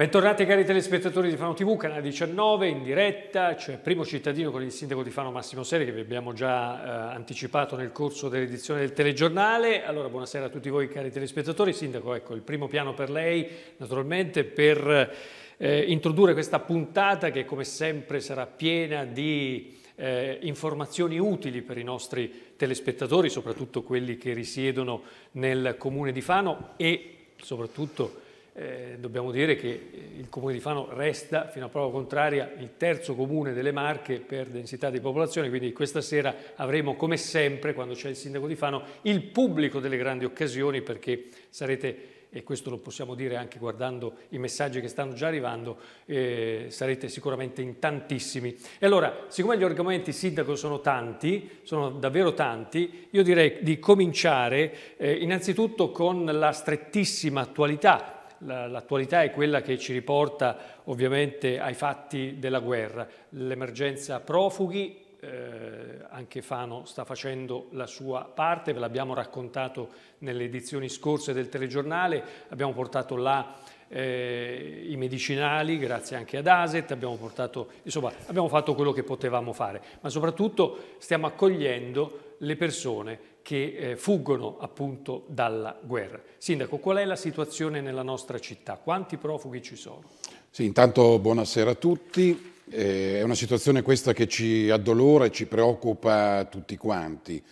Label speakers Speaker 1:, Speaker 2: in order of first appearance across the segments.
Speaker 1: Bentornati cari telespettatori di Fano TV, canale 19, in diretta, c'è cioè Primo Cittadino con il sindaco di Fano Massimo Seri che vi abbiamo già eh, anticipato nel corso dell'edizione del telegiornale. Allora buonasera a tutti voi cari telespettatori, sindaco ecco il primo piano per lei naturalmente per eh, introdurre questa puntata che come sempre sarà piena di eh, informazioni utili per i nostri telespettatori, soprattutto quelli che risiedono nel comune di Fano e soprattutto eh, dobbiamo dire che eh, il comune di Fano resta, fino a prova contraria, il terzo comune delle Marche per densità di popolazione, quindi questa sera avremo come sempre, quando c'è il sindaco di Fano, il pubblico delle grandi occasioni perché sarete e questo lo possiamo dire anche guardando i messaggi che stanno già arrivando, eh, sarete sicuramente in tantissimi. E allora, siccome gli argomenti sindaco sono tanti, sono davvero tanti, io direi di cominciare eh, innanzitutto con la strettissima attualità l'attualità è quella che ci riporta ovviamente ai fatti della guerra, l'emergenza profughi, eh, anche Fano sta facendo la sua parte, ve l'abbiamo raccontato nelle edizioni scorse del telegiornale, abbiamo portato là eh, i medicinali grazie anche ad ASET, abbiamo, portato, insomma, abbiamo fatto quello che potevamo fare, ma soprattutto stiamo accogliendo le persone che eh, fuggono appunto dalla guerra. Sindaco, qual è la situazione nella nostra città? Quanti profughi ci sono?
Speaker 2: Sì, intanto buonasera a tutti. Eh, è una situazione questa che ci addolora e ci preoccupa tutti quanti.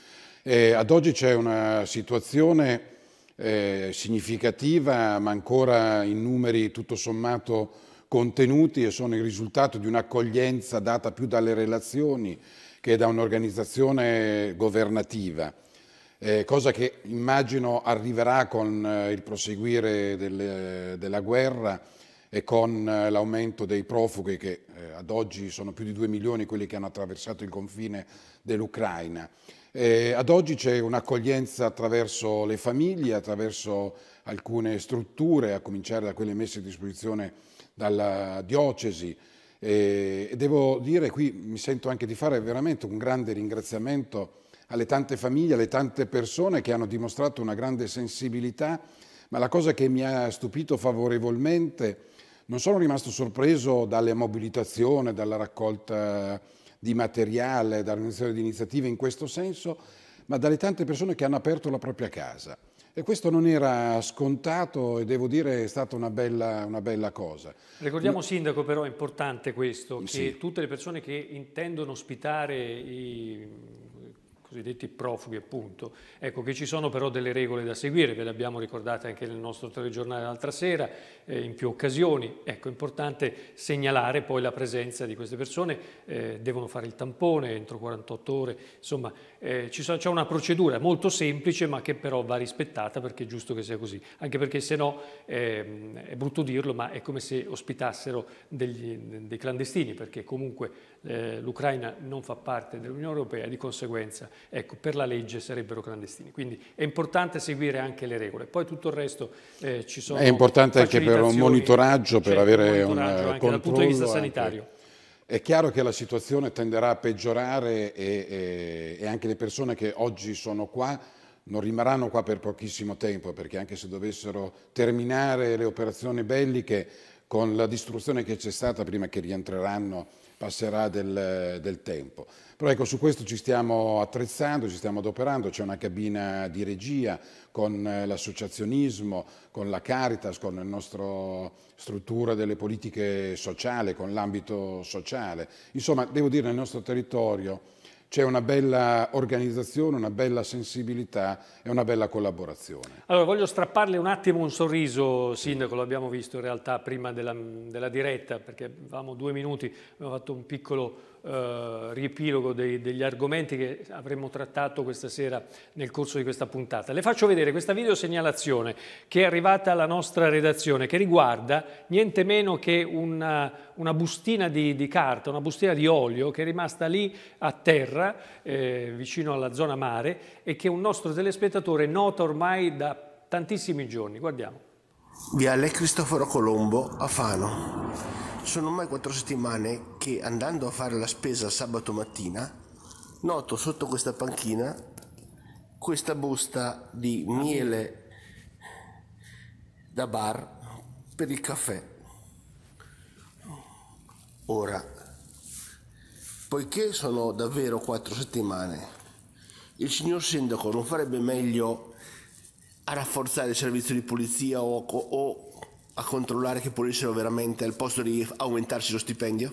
Speaker 2: Eh, ad oggi c'è una situazione eh, significativa, ma ancora in numeri tutto sommato contenuti e sono il risultato di un'accoglienza data più dalle relazioni che da un'organizzazione governativa eh, cosa che immagino arriverà con eh, il proseguire delle, della guerra e con eh, l'aumento dei profughi che eh, ad oggi sono più di 2 milioni quelli che hanno attraversato il confine dell'Ucraina. Eh, ad oggi c'è un'accoglienza attraverso le famiglie, attraverso alcune strutture, a cominciare da quelle messe a disposizione dalla diocesi. E devo dire, qui mi sento anche di fare veramente un grande ringraziamento alle tante famiglie, alle tante persone che hanno dimostrato una grande sensibilità, ma la cosa che mi ha stupito favorevolmente, non sono rimasto sorpreso dalla mobilitazione, dalla raccolta di materiale, dall'iniziativa di iniziative in questo senso, ma dalle tante persone che hanno aperto la propria casa. E questo non era scontato e devo dire è stata una bella, una bella cosa.
Speaker 1: Ricordiamo, Sindaco, però è importante questo, mm, che sì. tutte le persone che intendono ospitare i cosiddetti profughi appunto, ecco che ci sono però delle regole da seguire, ve le abbiamo ricordate anche nel nostro telegiornale l'altra sera, eh, in più occasioni, ecco è importante segnalare poi la presenza di queste persone, eh, devono fare il tampone entro 48 ore, insomma eh, c'è una procedura molto semplice ma che però va rispettata perché è giusto che sia così, anche perché se no ehm, è brutto dirlo ma è come se ospitassero degli, dei clandestini perché comunque eh, l'Ucraina non fa parte dell'Unione Europea e di conseguenza ecco, per la legge sarebbero clandestini. Quindi è importante seguire anche le regole. Poi tutto il resto eh, ci sono È importante anche per un monitoraggio, per avere un, monitoraggio, un controllo. dal punto di vista sanitario.
Speaker 2: È chiaro che la situazione tenderà a peggiorare e, e, e anche le persone che oggi sono qua non rimarranno qua per pochissimo tempo, perché anche se dovessero terminare le operazioni belliche, con la distruzione che c'è stata prima che rientreranno passerà del, del, tempo. Però ecco, su questo ci stiamo attrezzando, ci stiamo adoperando, c'è una cabina di regia con eh, l'associazionismo, con la Caritas, con la nostra struttura delle politiche sociali, con l'ambito sociale. Insomma, devo dire, nel nostro territorio c'è una bella organizzazione, una bella sensibilità e una bella collaborazione.
Speaker 1: Allora voglio strapparle un attimo un sorriso, Sindaco, l'abbiamo visto in realtà prima della, della diretta, perché avevamo due minuti, abbiamo fatto un piccolo eh, riepilogo dei, degli argomenti che avremmo trattato questa sera nel corso di questa puntata. Le faccio vedere questa videosegnalazione che è arrivata alla nostra redazione che riguarda niente meno che una, una bustina di, di, carta, una bustina di olio che è rimasta lì a terra eh, vicino alla zona mare e che un nostro telespettatore nota ormai da tantissimi giorni. Guardiamo.
Speaker 3: Viale Cristoforo Colombo a Fano. Sono ormai quattro settimane che andando a fare la spesa sabato mattina noto sotto questa panchina questa busta di miele da bar per il caffè. Ora, poiché sono davvero quattro settimane, il signor sindaco non farebbe meglio a rafforzare il servizio di polizia o, o a controllare che pulissero veramente al posto di aumentarsi lo stipendio?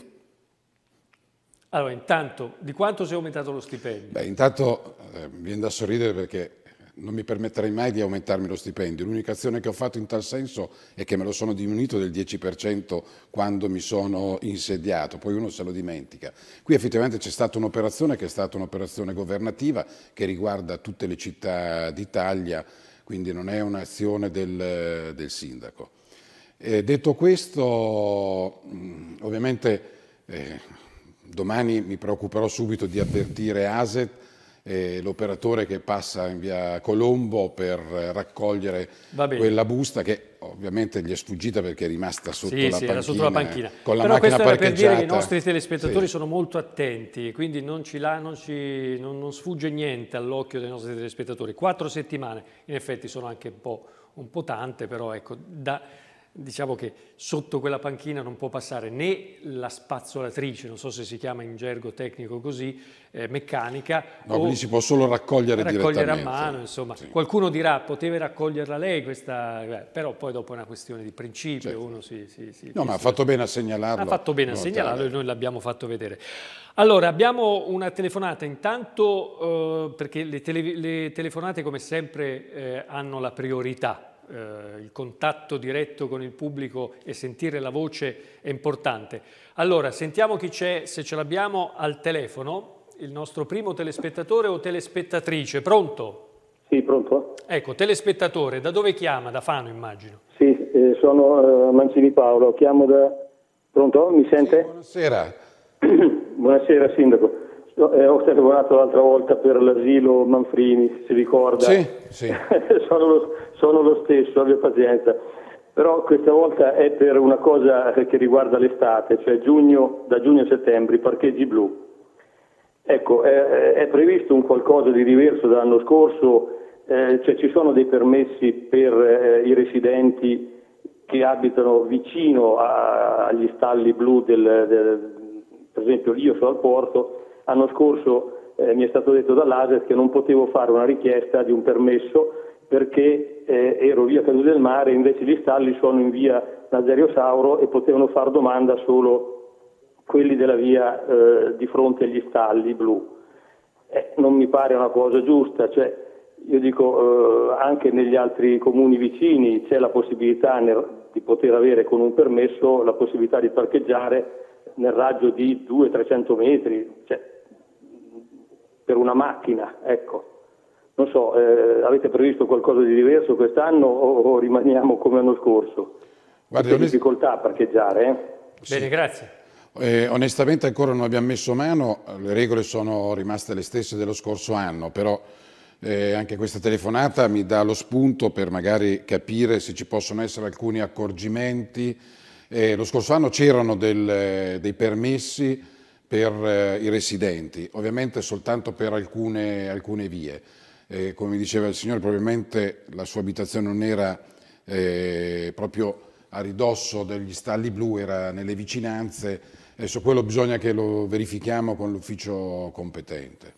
Speaker 1: Allora, intanto, di quanto si è aumentato lo stipendio?
Speaker 2: Beh, intanto eh, viene da sorridere perché non mi permetterei mai di aumentarmi lo stipendio. L'unica azione che ho fatto in tal senso è che me lo sono diminuito del 10% quando mi sono insediato, poi uno se lo dimentica. Qui effettivamente c'è stata un'operazione che è stata un'operazione governativa che riguarda tutte le città d'Italia, quindi non è un'azione del, del sindaco. Eh, detto questo, mm, ovviamente eh, domani mi preoccuperò subito di avvertire ASET, eh, l'operatore che passa in via Colombo per raccogliere quella busta che ovviamente gli è sfuggita perché è rimasta sotto, sì, la, sì, panchina, sotto la eh, panchina con la Però macchina questo era per dire che i nostri telespettatori sì.
Speaker 1: sono molto attenti quindi non, la, non, ci, non, non sfugge niente all'occhio dei nostri telespettatori quattro settimane in effetti sono anche un po', un po tante però ecco da, diciamo che sotto quella panchina non può passare né la spazzolatrice, non so se si chiama in gergo tecnico così, eh, meccanica. No, quindi si
Speaker 2: può solo raccogliere, raccogliere a
Speaker 1: mano, insomma. Sì. Qualcuno dirà, poteva raccoglierla lei questa... Beh, però poi dopo è una questione di principio, certo. uno si... si, si no, ma ha fatto
Speaker 2: bene a segnalarlo. Ha fatto bene a segnalarlo e
Speaker 1: noi l'abbiamo fatto vedere. Allora, abbiamo una telefonata intanto, eh, perché le, tele, le, telefonate come sempre eh, hanno la priorità, eh, il contatto diretto con il pubblico e sentire la voce è importante. Allora, sentiamo chi c'è, se ce l'abbiamo, al telefono, il nostro primo telespettatore o telespettatrice. Pronto? Sì, pronto. Ecco, telespettatore, da dove chiama? Da Fano, immagino.
Speaker 4: Sì, eh, sono eh, Mancini Paolo, chiamo da... Pronto? Mi sente? Sì, buonasera. buonasera, Sindaco. Eh, ho telefonato l'altra volta per l'asilo Manfrini, si ricorda? Sì, sì. sono, sono lo stesso, abbia pazienza. Però questa volta è per una cosa che riguarda l'estate, cioè giugno, da giugno a settembre, i parcheggi blu. Ecco, è, è previsto un qualcosa di diverso dall'anno scorso, eh, cioè ci sono dei permessi per eh, i residenti che abitano vicino a, agli stalli blu, del, del, per esempio io sono al porto, l'anno scorso eh, mi è stato detto dall'ASET che non potevo fare una richiesta di un permesso perché eh, ero via Caduta del Mare, invece gli stalli sono in via Nazario Sauro e potevano far domanda solo quelli della via eh, di fronte agli stalli blu. Eh, non mi pare una cosa giusta, cioè, io dico eh, anche negli altri comuni vicini c'è la possibilità nel, di poter avere con un permesso la possibilità di parcheggiare nel raggio di 200-300 metri, cioè, per una macchina, ecco non so, eh, avete previsto qualcosa di diverso quest'anno o, o rimaniamo come l'anno scorso? Guardi, onest... difficoltà a parcheggiare. Eh? Sì. Bene,
Speaker 1: grazie.
Speaker 2: Eh, onestamente ancora non abbiamo messo mano, le regole sono rimaste le stesse dello scorso anno, però eh, anche questa telefonata mi dà lo spunto per magari capire se ci possono essere alcuni accorgimenti. Eh, lo scorso anno c'erano dei permessi per eh, i residenti, ovviamente soltanto per alcune, alcune vie eh, come diceva il Signore, probabilmente la sua abitazione non era eh, proprio a ridosso degli stalli blu, era nelle vicinanze, e eh, su quello bisogna che lo verifichiamo con l'ufficio competente.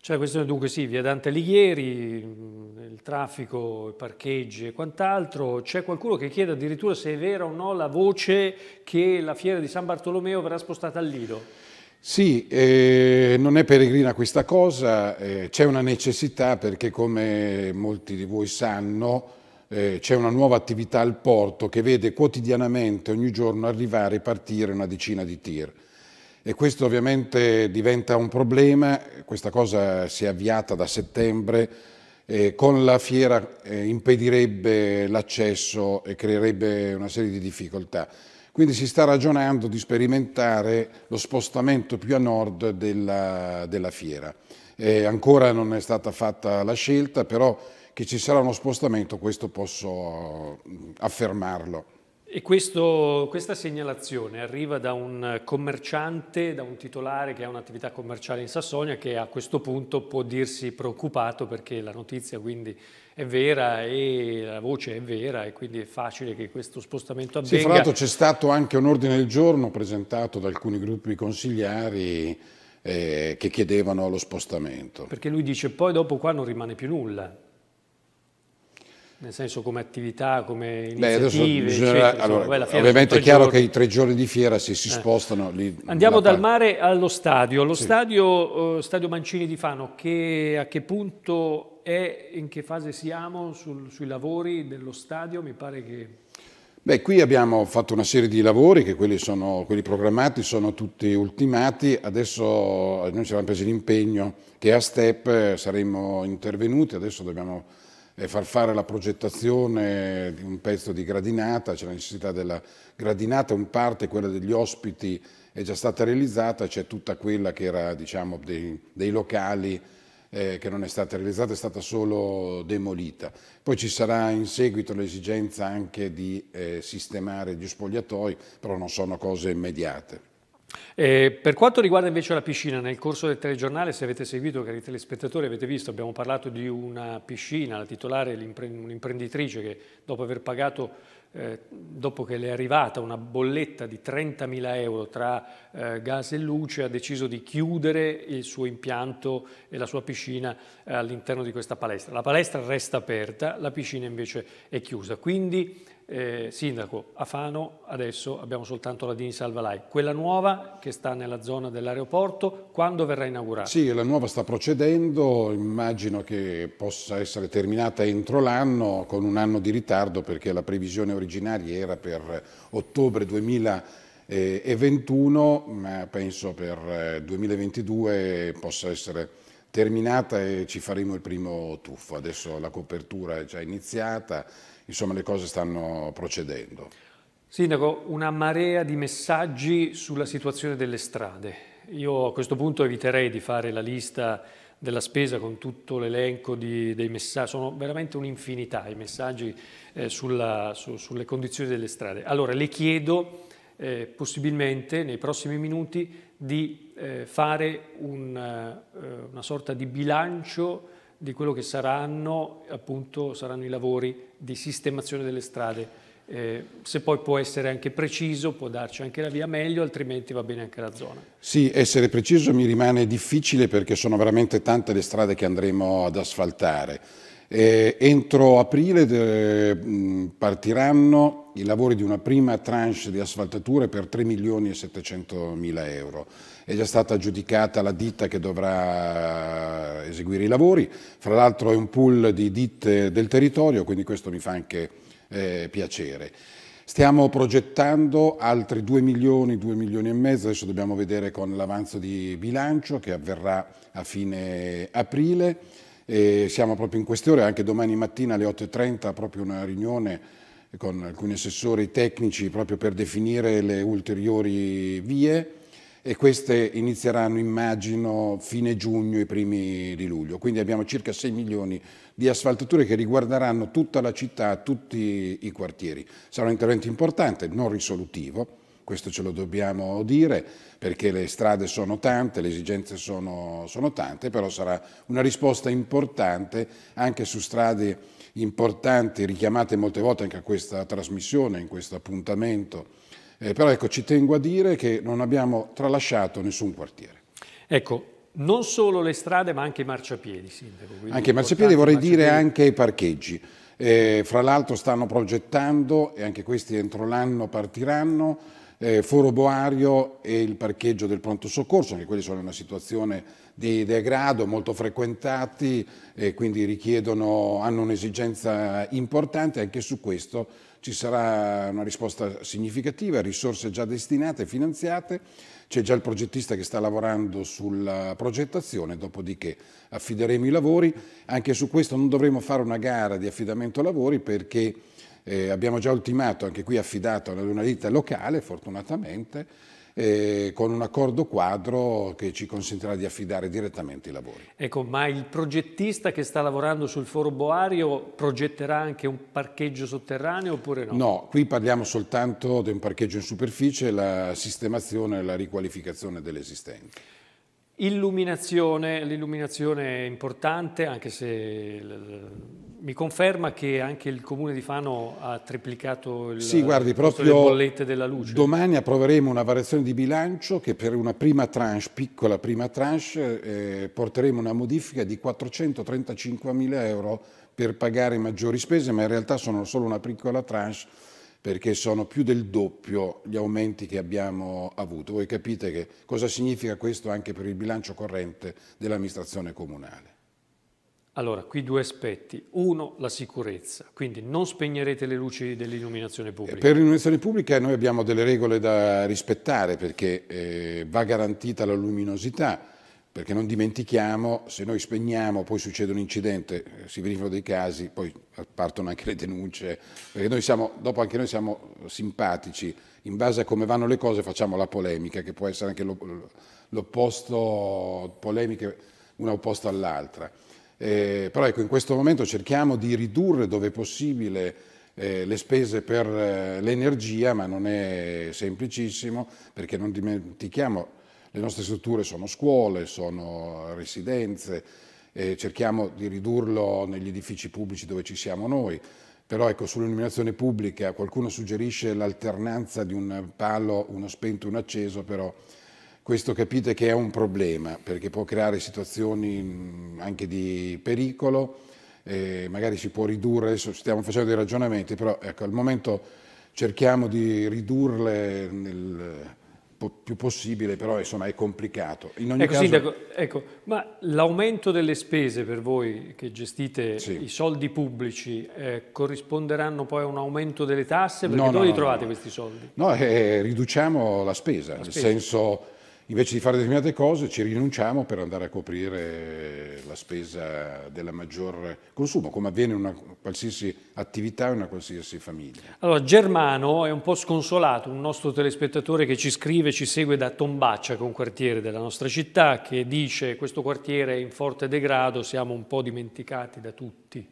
Speaker 1: C'è la questione dunque sì, via Dante Alighieri, mm, il traffico, i parcheggi e quant'altro. C'è qualcuno che chiede addirittura se è vera o no la voce che la fiera di San Bartolomeo verrà spostata al Lido.
Speaker 2: Sì, eh, non è peregrina questa cosa, eh, c'è una necessità perché come molti di voi sanno eh, c'è una nuova attività al porto che vede quotidianamente ogni giorno arrivare e partire una decina di tir e questo ovviamente diventa un problema, questa cosa si è avviata da settembre eh, con la fiera eh, impedirebbe l'accesso e creerebbe una serie di difficoltà. Quindi si sta ragionando di sperimentare lo spostamento più a nord della, della fiera. Eh, ancora non è stata fatta la scelta, però che ci sarà uno spostamento questo posso affermarlo.
Speaker 1: E questo, questa segnalazione arriva da un commerciante, da un titolare che ha un'attività commerciale in Sassonia che a questo punto può dirsi preoccupato perché la notizia quindi è vera e la voce è vera e quindi è facile che questo spostamento avvenga. Sì, fra l'altro c'è
Speaker 2: stato anche un ordine del giorno presentato da alcuni gruppi consigliari eh, che chiedevano lo spostamento.
Speaker 1: Perché lui dice poi dopo qua non rimane più nulla. Nel senso come attività, come iniziative, Beh, bisognerà, allora, Insomma, beh, ovviamente
Speaker 2: è chiaro giorni. che i tre giorni di fiera se si eh. spostano lì. Andiamo dal
Speaker 1: mare allo stadio, Lo sì. stadio, eh, stadio Mancini di Fano, che a che punto e in che fase siamo sul, sui lavori dello stadio? Mi pare che...
Speaker 2: Beh, qui abbiamo fatto una serie di lavori, che quelli, sono, quelli programmati sono tutti ultimati, adesso noi ci eravamo presi l'impegno che a STEP eh, saremmo intervenuti, adesso dobbiamo eh, far fare la progettazione di un pezzo di gradinata, c'è la necessità della gradinata, in parte quella degli ospiti è già stata realizzata, c'è tutta quella che era diciamo, dei, dei locali eh, che non è stata realizzata, è stata solo demolita. Poi ci sarà in seguito l'esigenza anche di eh, sistemare gli spogliatoi, però non sono cose immediate.
Speaker 1: Eh, per quanto riguarda invece la piscina, nel corso del telegiornale, se avete seguito, cari telespettatori, avete visto, abbiamo parlato di una piscina, la titolare, un'imprenditrice che dopo aver pagato eh, dopo che le è arrivata una bolletta di 30.000 euro tra eh, gas e luce, ha deciso di chiudere il suo impianto e la sua piscina eh, all'interno di questa palestra. La palestra resta aperta, la piscina invece è chiusa. Quindi eh, sindaco, a Fano adesso abbiamo soltanto la Dini Salvalai, quella nuova che sta nella zona dell'aeroporto, quando verrà inaugurata? Sì,
Speaker 2: la nuova sta procedendo, immagino che possa essere terminata entro l'anno con un anno di ritardo perché la previsione originaria era per ottobre 2021, eh, ma penso per 2022 eh, possa essere terminata e ci faremo il primo tuffo. Adesso la copertura è già iniziata insomma le cose stanno procedendo.
Speaker 1: Sindaco, una marea di messaggi sulla situazione delle strade. Io a questo punto eviterei di fare la lista della spesa con tutto l'elenco dei messaggi, sono veramente un'infinità i messaggi eh, sulla, su, sulle condizioni delle strade. Allora le chiedo eh, possibilmente nei prossimi minuti di eh, fare un, eh, una sorta di bilancio di quello che saranno, appunto, saranno i lavori di sistemazione delle strade. Eh, se poi può essere anche preciso, può darci anche la via meglio, altrimenti va bene anche la
Speaker 2: zona. Sì, essere preciso mi rimane difficile perché sono veramente tante le strade che andremo ad asfaltare. Eh, entro aprile de, eh, partiranno i lavori di una prima tranche di asfaltature per 3 milioni e 700 mila euro è già stata aggiudicata la ditta che dovrà eseguire i lavori, fra l'altro è un pool di ditte del territorio, quindi questo mi fa anche eh, piacere. Stiamo progettando altri 2 milioni, 2 milioni e mezzo, adesso dobbiamo vedere con l'avanzo di bilancio che avverrà a fine aprile. E siamo proprio in queste ore, anche domani mattina alle 8.30, proprio una riunione con alcuni assessori tecnici proprio per definire le ulteriori vie e queste inizieranno immagino fine giugno e primi di luglio. Quindi abbiamo circa 6 milioni di asfaltature che riguarderanno tutta la città, tutti i quartieri. Sarà un intervento importante, non risolutivo, questo ce lo dobbiamo dire, perché le strade sono tante, le esigenze sono, sono tante, però sarà una risposta importante anche su strade importanti, richiamate molte volte anche a questa trasmissione, in questo appuntamento, eh, però ecco, ci tengo a dire che non abbiamo tralasciato nessun quartiere.
Speaker 1: Ecco, non solo le strade ma anche i marciapiedi, Sindaco.
Speaker 2: Anche i marciapiedi, vorrei marciapiedi. dire anche i parcheggi. Eh, fra l'altro stanno progettando, e anche questi entro l'anno partiranno, eh, Foro Boario e il parcheggio del pronto soccorso, anche quelli sono in una situazione di degrado, molto frequentati e quindi hanno un'esigenza importante, anche su questo ci sarà una risposta significativa, risorse già destinate e finanziate, c'è già il progettista che sta lavorando sulla progettazione, dopodiché affideremo i lavori. Anche su questo non dovremo fare una gara di affidamento lavori perché eh, abbiamo già ultimato, anche qui affidato ad una ditta locale, fortunatamente, eh, con un accordo quadro che ci consentirà di affidare direttamente i lavori.
Speaker 1: Ecco, ma il progettista che sta lavorando sul foro Boario progetterà anche un parcheggio sotterraneo oppure no? No,
Speaker 2: qui parliamo soltanto di un parcheggio in superficie, la sistemazione e la riqualificazione dell'esistente.
Speaker 1: Illuminazione, l'illuminazione è importante anche se mi conferma che anche il comune di Fano ha triplicato il sì, guardi, proprio bollette della luce. Domani
Speaker 2: approveremo una variazione di bilancio che per una prima tranche, piccola prima tranche, eh, porteremo una modifica di 435 mila euro per pagare maggiori spese, ma in realtà sono solo una piccola tranche perché sono più del doppio gli aumenti che abbiamo avuto. Voi capite che cosa significa questo anche per il bilancio corrente dell'amministrazione comunale.
Speaker 1: Allora, qui due aspetti. Uno, la sicurezza, quindi non spegnerete le luci dell'illuminazione eh, pubblica. Per
Speaker 2: l'illuminazione pubblica noi abbiamo delle regole da rispettare perché eh, va garantita la luminosità, perché non dimentichiamo, se noi spegniamo, poi succede un incidente, eh, si verificano dei casi, poi partono anche le denunce, perché noi siamo, dopo anche noi siamo simpatici, in base a come vanno le cose facciamo la polemica, che può essere anche l'opposto, polemiche una opposta all'altra. Eh, però ecco, in questo momento cerchiamo di ridurre dove è possibile eh, le spese per eh, l'energia, ma non è semplicissimo, perché non dimentichiamo le nostre strutture sono scuole, sono residenze, cerchiamo di ridurlo negli edifici pubblici dove ci siamo noi. Però ecco, sull'illuminazione pubblica qualcuno suggerisce l'alternanza di un palo, uno spento e un acceso, però questo capite che è un problema, perché può creare situazioni anche di pericolo, magari si può ridurre, stiamo facendo dei ragionamenti, però ecco, al momento cerchiamo di ridurle nel, più possibile, però insomma è complicato. In ogni ecco, caso... Sindaco,
Speaker 1: ecco, ma l'aumento delle spese per voi che gestite sì. i soldi pubblici eh, corrisponderanno poi a un aumento delle tasse? Perché no, dove no, li no, trovate questi soldi?
Speaker 2: No, eh, riduciamo la spesa, la nel spesa. senso invece di fare determinate cose ci rinunciamo per andare a coprire la spesa della maggior consumo, come avviene in una qualsiasi attività, in una qualsiasi famiglia.
Speaker 1: Allora, Germano è un po' sconsolato, un nostro telespettatore che ci scrive, ci segue da Tombaccia, che è un quartiere della nostra città, che dice questo quartiere è in forte degrado, siamo un po' dimenticati da tutti.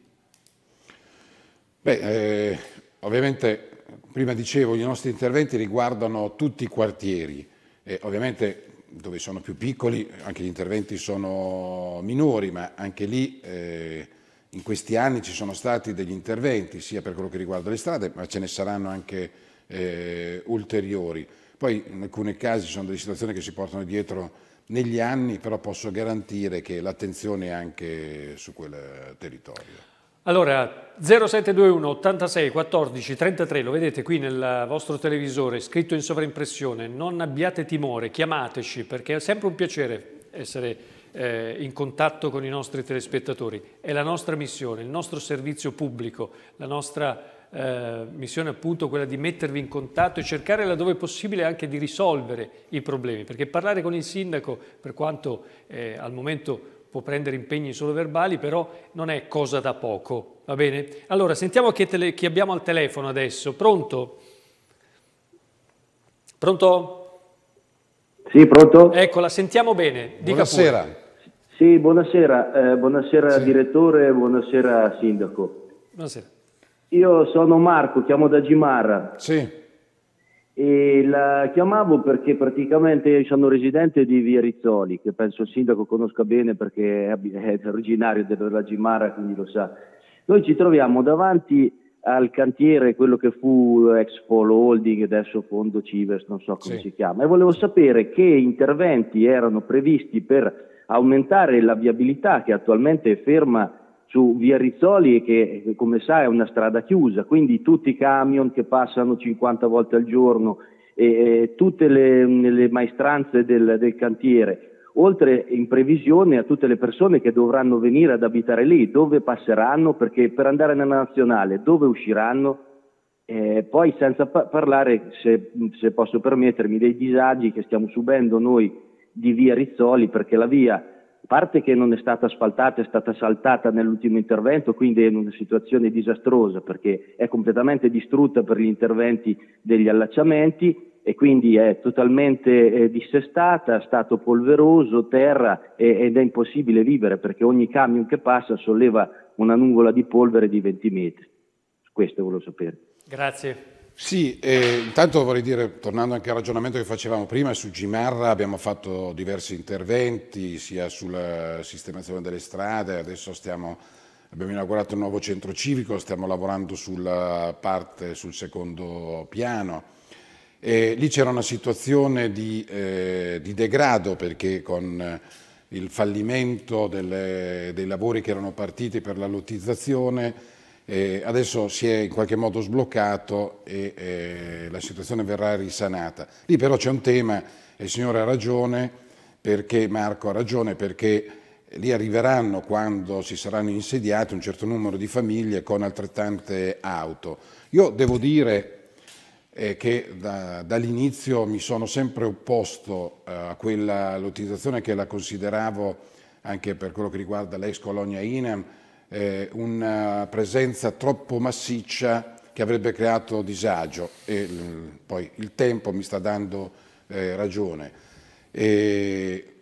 Speaker 2: Beh, eh, ovviamente, prima dicevo, i nostri interventi riguardano tutti i quartieri. E ovviamente dove sono più piccoli anche gli interventi sono minori, ma anche lì eh, in questi anni ci sono stati degli interventi sia per quello che riguarda le strade, ma ce ne saranno anche eh, ulteriori. Poi in alcuni casi sono delle situazioni che si portano dietro negli anni, però posso garantire che l'attenzione è anche su quel territorio.
Speaker 1: Allora, 0721 86 14 33, lo vedete qui nel vostro televisore, scritto in sovraimpressione, non abbiate timore, chiamateci perché è sempre un piacere essere eh, in contatto con i nostri telespettatori. È la nostra missione, il nostro servizio pubblico, la nostra eh, missione appunto quella di mettervi in contatto e cercare laddove possibile anche di risolvere i problemi, perché parlare con il sindaco, per quanto eh, al momento può prendere impegni solo verbali, però non è cosa da poco, va bene? Allora, sentiamo chi, tele, chi abbiamo al telefono adesso. Pronto? Pronto? Sì, pronto? Eccola, sentiamo bene. Dica buonasera. Pure.
Speaker 3: Sì, buonasera. Eh, buonasera sì. direttore, buonasera sindaco. Buonasera. Io sono Marco, chiamo da Gimarra. Sì. E la chiamavo perché praticamente sono residente di Via Rizzoli, che penso il sindaco conosca bene perché è originario della Gimara, quindi lo sa. Noi ci troviamo davanti al cantiere, quello che fu ex Polo Holding, adesso Fondo Cives, non so come sì. si chiama, e volevo sapere che interventi erano previsti per aumentare la viabilità che attualmente è ferma su via Rizzoli che come sa è una strada chiusa, quindi tutti i camion che passano 50 volte al giorno e, e tutte le, le maestranze del, del, cantiere, oltre in previsione a tutte le persone che dovranno venire ad abitare lì, dove passeranno perché per andare nella nazionale, dove usciranno, e eh, poi senza pa- parlare, se, se posso permettermi, dei disagi che stiamo subendo noi di via Rizzoli perché la via parte che non è stata asfaltata, è stata saltata nell'ultimo intervento, quindi è in una situazione disastrosa perché è completamente distrutta per gli interventi degli allacciamenti e quindi è totalmente eh, dissestata, stato polveroso, terra e, ed è impossibile vivere perché ogni camion che passa solleva una nuvola di polvere di 20 metri. Questo volevo sapere.
Speaker 2: Grazie. Sì, eh, intanto vorrei dire, tornando anche al ragionamento che facevamo prima, su Gimarra abbiamo fatto diversi interventi, sia sulla sistemazione delle strade, adesso stiamo, abbiamo inaugurato un nuovo centro civico, stiamo lavorando sulla parte, sul secondo piano. E lì c'era una situazione di, eh, di, degrado perché con il fallimento delle, dei lavori che erano partiti per la lottizzazione eh, adesso si è in qualche modo sbloccato e eh, la situazione verrà risanata. Lì però c'è un tema, e il signore ha ragione, perché Marco ha ragione, perché lì arriveranno quando si saranno insediate un certo numero di famiglie con altrettante auto. Io devo dire eh, che da, dall'inizio mi sono sempre opposto eh, a quella, lottizzazione che la consideravo, anche per quello che riguarda l'ex colonia Inam, eh, una presenza troppo massiccia che avrebbe creato disagio e mm, poi il tempo mi sta dando eh, ragione. E,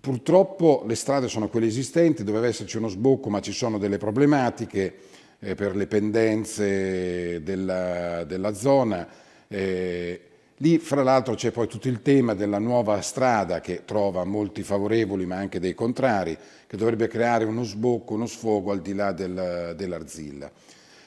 Speaker 2: purtroppo le strade sono quelle esistenti, doveva esserci uno sbocco ma ci sono delle problematiche eh, per le pendenze della, della zona. Eh, Lì fra l'altro c'è poi tutto il tema della nuova strada che trova molti favorevoli ma anche dei contrari, che dovrebbe creare uno sbocco, uno sfogo al di là del, dell'Arzilla.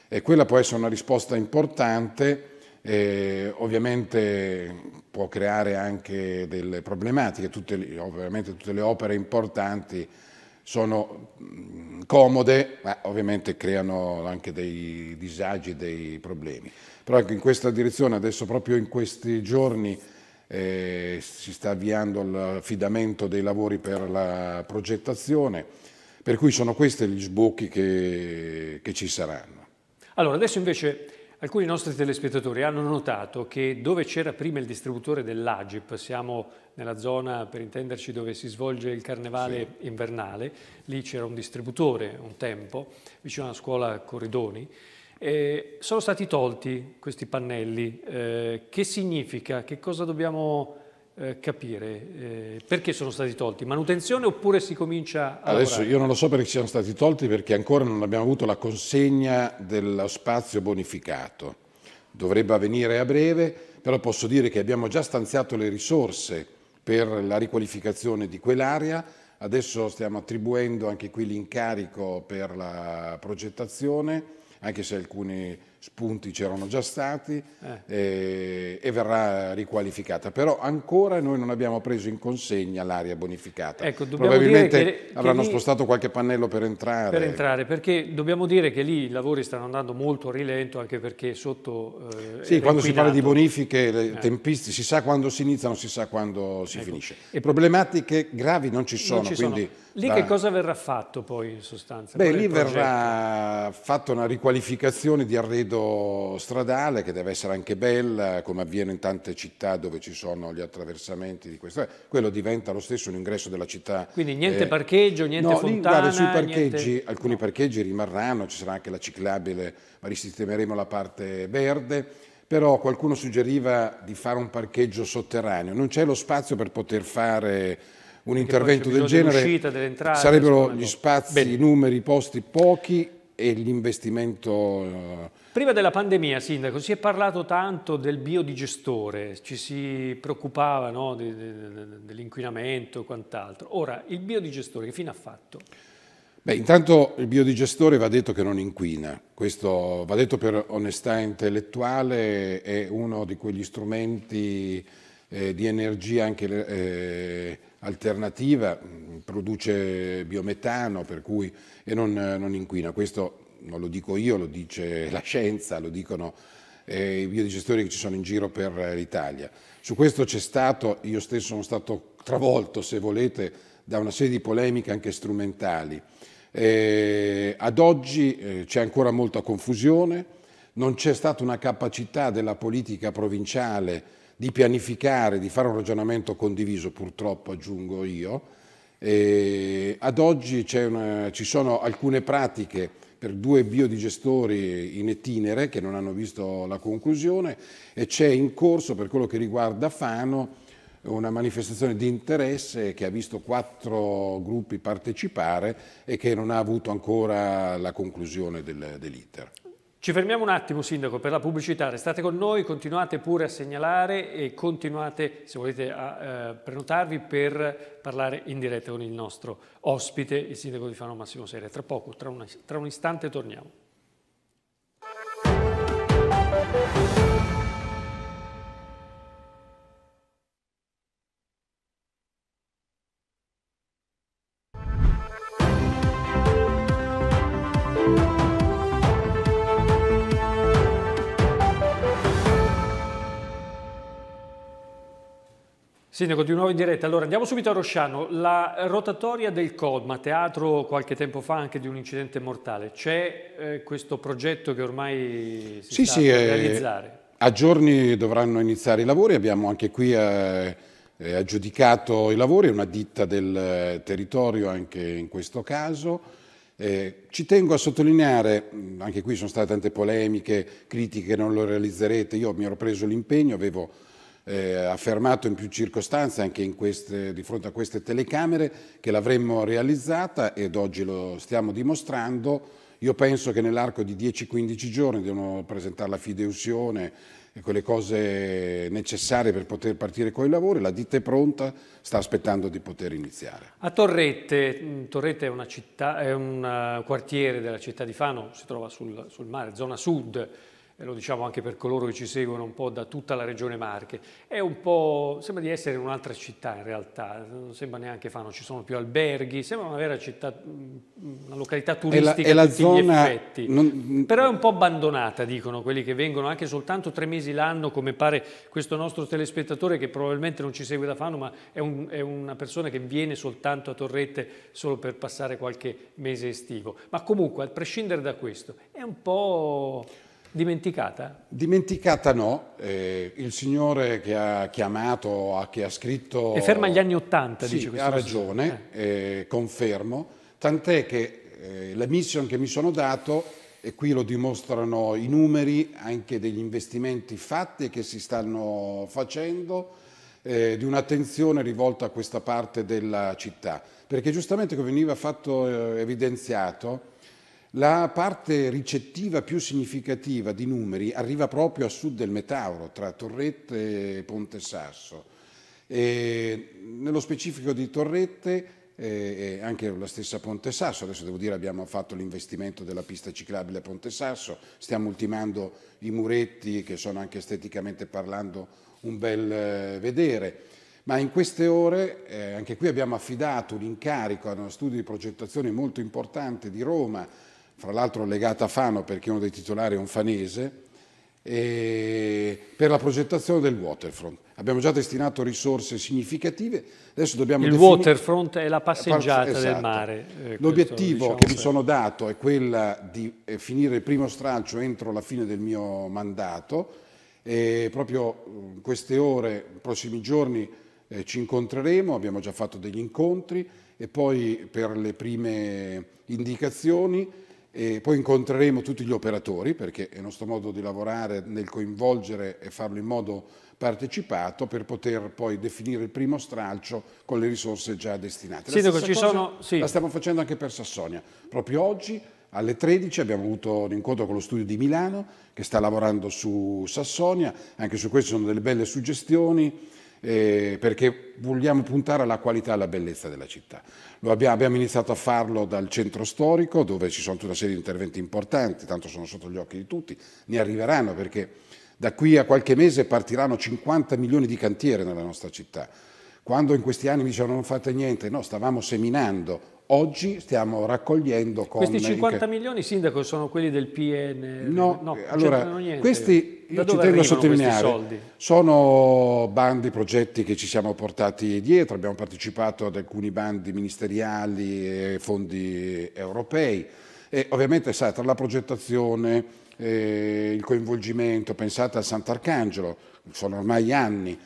Speaker 2: E quella può essere una risposta importante, eh, ovviamente può creare anche delle problematiche, tutte ovviamente tutte le opere importanti sono comode, ma ovviamente creano anche dei disagi, dei problemi. Però anche in questa direzione, adesso proprio in questi giorni, eh, si sta avviando l'affidamento dei lavori per la progettazione, per cui sono questi gli sbocchi che, che ci saranno.
Speaker 1: Allora, adesso invece alcuni nostri telespettatori hanno notato che dove c'era prima il distributore dell'Agip, siamo nella zona, per intenderci, dove si svolge il carnevale sì. invernale, lì c'era un distributore un tempo, vicino alla scuola Corridoni, eh, sono stati tolti questi pannelli, eh, che significa, che cosa dobbiamo eh, capire? Eh, perché sono stati tolti? Manutenzione oppure si comincia a Adesso lavorare?
Speaker 2: io non lo so perché siano stati tolti perché ancora non abbiamo avuto la consegna dello spazio bonificato, dovrebbe avvenire a breve, però posso dire che abbiamo già stanziato le risorse per la riqualificazione di quell'area, adesso stiamo attribuendo anche qui l'incarico per la progettazione anche se alcuni spunti c'erano già stati eh. e, eh, e, verrà riqualificata. Però ancora noi non abbiamo preso in consegna l'area bonificata. Ecco, Probabilmente che, avranno che lì, spostato qualche pannello per entrare. Per
Speaker 1: entrare, perché dobbiamo dire che lì i lavori stanno andando molto a rilento anche perché sotto... Eh, sì, quando si parla di bonifiche, eh.
Speaker 2: tempisti, si sa quando si inizia, non si sa quando si ecco. finisce. E problematiche gravi non ci sono. Non ci quindi sono. Lì che
Speaker 1: cosa verrà fatto poi in sostanza? Beh, lì
Speaker 2: verrà fatta una riqualificazione di arredo credo, stradale che deve essere anche bella, come avviene in tante città dove ci sono gli attraversamenti di questa eh, quello diventa lo stesso un ingresso della città. Quindi niente eh, parcheggio, niente no, fontana? Guarda, sui parcheggi, niente... alcuni no. parcheggi rimarranno, ci sarà anche la ciclabile, ma risistemeremo la parte verde, però qualcuno suggeriva di fare un parcheggio sotterraneo, non c'è lo spazio per poter fare un intervento del genere, sarebbero gli spazi, Bene. i numeri, i posti pochi e l'investimento... Eh,
Speaker 1: Prima della pandemia, Sindaco, si è parlato tanto del biodigestore, ci si preoccupava no, de, de, dell'inquinamento e quant'altro. Ora, il biodigestore che fine ha fatto?
Speaker 2: Beh, intanto il biodigestore va detto che non inquina, questo va detto per onestà intellettuale, è uno di quegli strumenti eh, di energia anche eh, alternativa, mm, produce biometano cui, e non, non, inquina. Questo non lo dico io, lo dice la scienza, lo dicono eh, i biodigestori che ci sono in giro per l'Italia. Su questo c'è stato, io stesso sono stato travolto, se volete, da una serie di polemiche anche strumentali. Eh, ad oggi eh, c'è ancora molta confusione, non c'è stata una capacità della politica provinciale di pianificare, di fare un ragionamento condiviso, purtroppo aggiungo io. E ad oggi una, ci sono alcune pratiche per due biodigestori in itinere che non hanno visto la conclusione e c'è in corso per quello che riguarda Fano una manifestazione di interesse che ha visto quattro gruppi partecipare e che non ha avuto ancora la conclusione del, dell'iter.
Speaker 1: Ci fermiamo un attimo, Sindaco, per la pubblicità. Restate con noi, continuate pure a segnalare e continuate, se volete, a eh, prenotarvi per parlare in diretta con il nostro ospite, il Sindaco di Fano Massimo Serra. Tra poco, tra un, tra un istante torniamo. Sindaco, di nuovo in diretta. Allora andiamo subito a Rosciano. La rotatoria del Codma, teatro qualche tempo fa anche di un incidente mortale, c'è eh, questo progetto che ormai si sì, sta sì, eh, realizzare?
Speaker 2: Eh, a giorni dovranno iniziare i lavori, abbiamo anche qui eh, eh aggiudicato i lavori, è una ditta del eh, territorio anche in questo caso. ci tengo a sottolineare, anche qui sono state tante polemiche, critiche, non lo realizzerete, io mi ero preso l'impegno, avevo eh, affermato in più circostanze anche queste, di fronte a queste telecamere che l'avremmo realizzata ed oggi lo stiamo dimostrando. Io penso che nell'arco di 10-15 giorni devono presentare la fideusione e quelle cose necessarie per poter partire con i lavori, la ditta è pronta, sta aspettando di poter iniziare.
Speaker 1: A Torrette, mm, Torrette è, città, è un eh, quartiere della città di Fano, si trova sul, sul mare, zona sud, lo diciamo anche per coloro che ci seguono un po' da tutta la regione Marche, è un po', sembra di essere in un'altra città in realtà, non sembra neanche Fano, ci sono più alberghi, sembra una vera città, mm, una località turistica è la, è la zona, effetti, non... però è un po' abbandonata dicono quelli che vengono anche soltanto tre mesi l'anno come pare questo nostro telespettatore che probabilmente non ci segue da Fano ma è, un, è una persona che viene soltanto a Torrette solo per passare qualche mese estivo, ma comunque a prescindere da questo è un po' Dimenticata?
Speaker 2: Dimenticata no, eh, il signore che ha chiamato, a, che ha scritto... E ferma agli anni Ottanta, sì, dice questo. ha ragione, eh. eh. confermo, tant'è che eh, la mission che mi sono dato e qui lo dimostrano i numeri anche degli investimenti fatti e che si stanno facendo, eh, di un'attenzione rivolta a questa parte della città. Perché giustamente come veniva fatto eh, evidenziato, la parte ricettiva più significativa di numeri arriva proprio a sud del Metauro, tra Torrette e Ponte Sasso. E nello specifico di Torrette eh, e anche la stessa Ponte Sasso, adesso devo dire abbiamo fatto l'investimento della pista ciclabile a Ponte Sasso, stiamo ultimando i muretti che sono anche esteticamente parlando un bel eh, vedere. Ma in queste ore, eh, anche qui abbiamo affidato un incarico a uno studio di progettazione molto importante di Roma, fra l'altro legata a Fano perché uno dei titolari è un fanese, per la progettazione del waterfront. Abbiamo già destinato risorse significative, adesso dobbiamo... Il definire... waterfront è la passeggiata esatto. del mare. Eh, L'obiettivo diciamo che mi sono dato è quello di eh, finire il primo stralcio entro la fine del mio mandato e proprio in mm, queste ore, nei prossimi giorni, eh, ci incontreremo, abbiamo già fatto degli incontri e poi per le prime indicazioni e poi incontreremo tutti gli operatori, perché è il nostro modo di lavorare nel coinvolgere e farlo in modo partecipato per poter poi definire il primo stralcio con le risorse già destinate. la, Sindaco, ci sono, sì. la stiamo facendo anche per Sassonia. Proprio oggi alle 13 abbiamo avuto un incontro con lo studio di Milano che sta lavorando su Sassonia, anche su questo sono delle belle suggestioni eh, perché vogliamo puntare alla qualità e alla bellezza della città. Abbiamo, abbiamo, iniziato a farlo dal centro storico, dove ci sono tutta una serie di interventi importanti, tanto sono sotto gli occhi di tutti, ne arriveranno perché da qui a qualche mese partiranno 50 milioni di cantiere nella nostra città. Quando in questi anni mi dicevano non fate niente, no, stavamo seminando Oggi stiamo raccogliendo con... Questi 50 che...
Speaker 1: milioni, Sindaco, sono quelli del PN? No, no allora, questi, io ci tengo a sottolineare,
Speaker 2: sono bandi, progetti che ci siamo portati dietro, abbiamo partecipato ad alcuni bandi ministeriali e fondi europei e ovviamente sai, tra la progettazione, eh, il coinvolgimento, pensate al Sant'Arcangelo, sono ormai anni,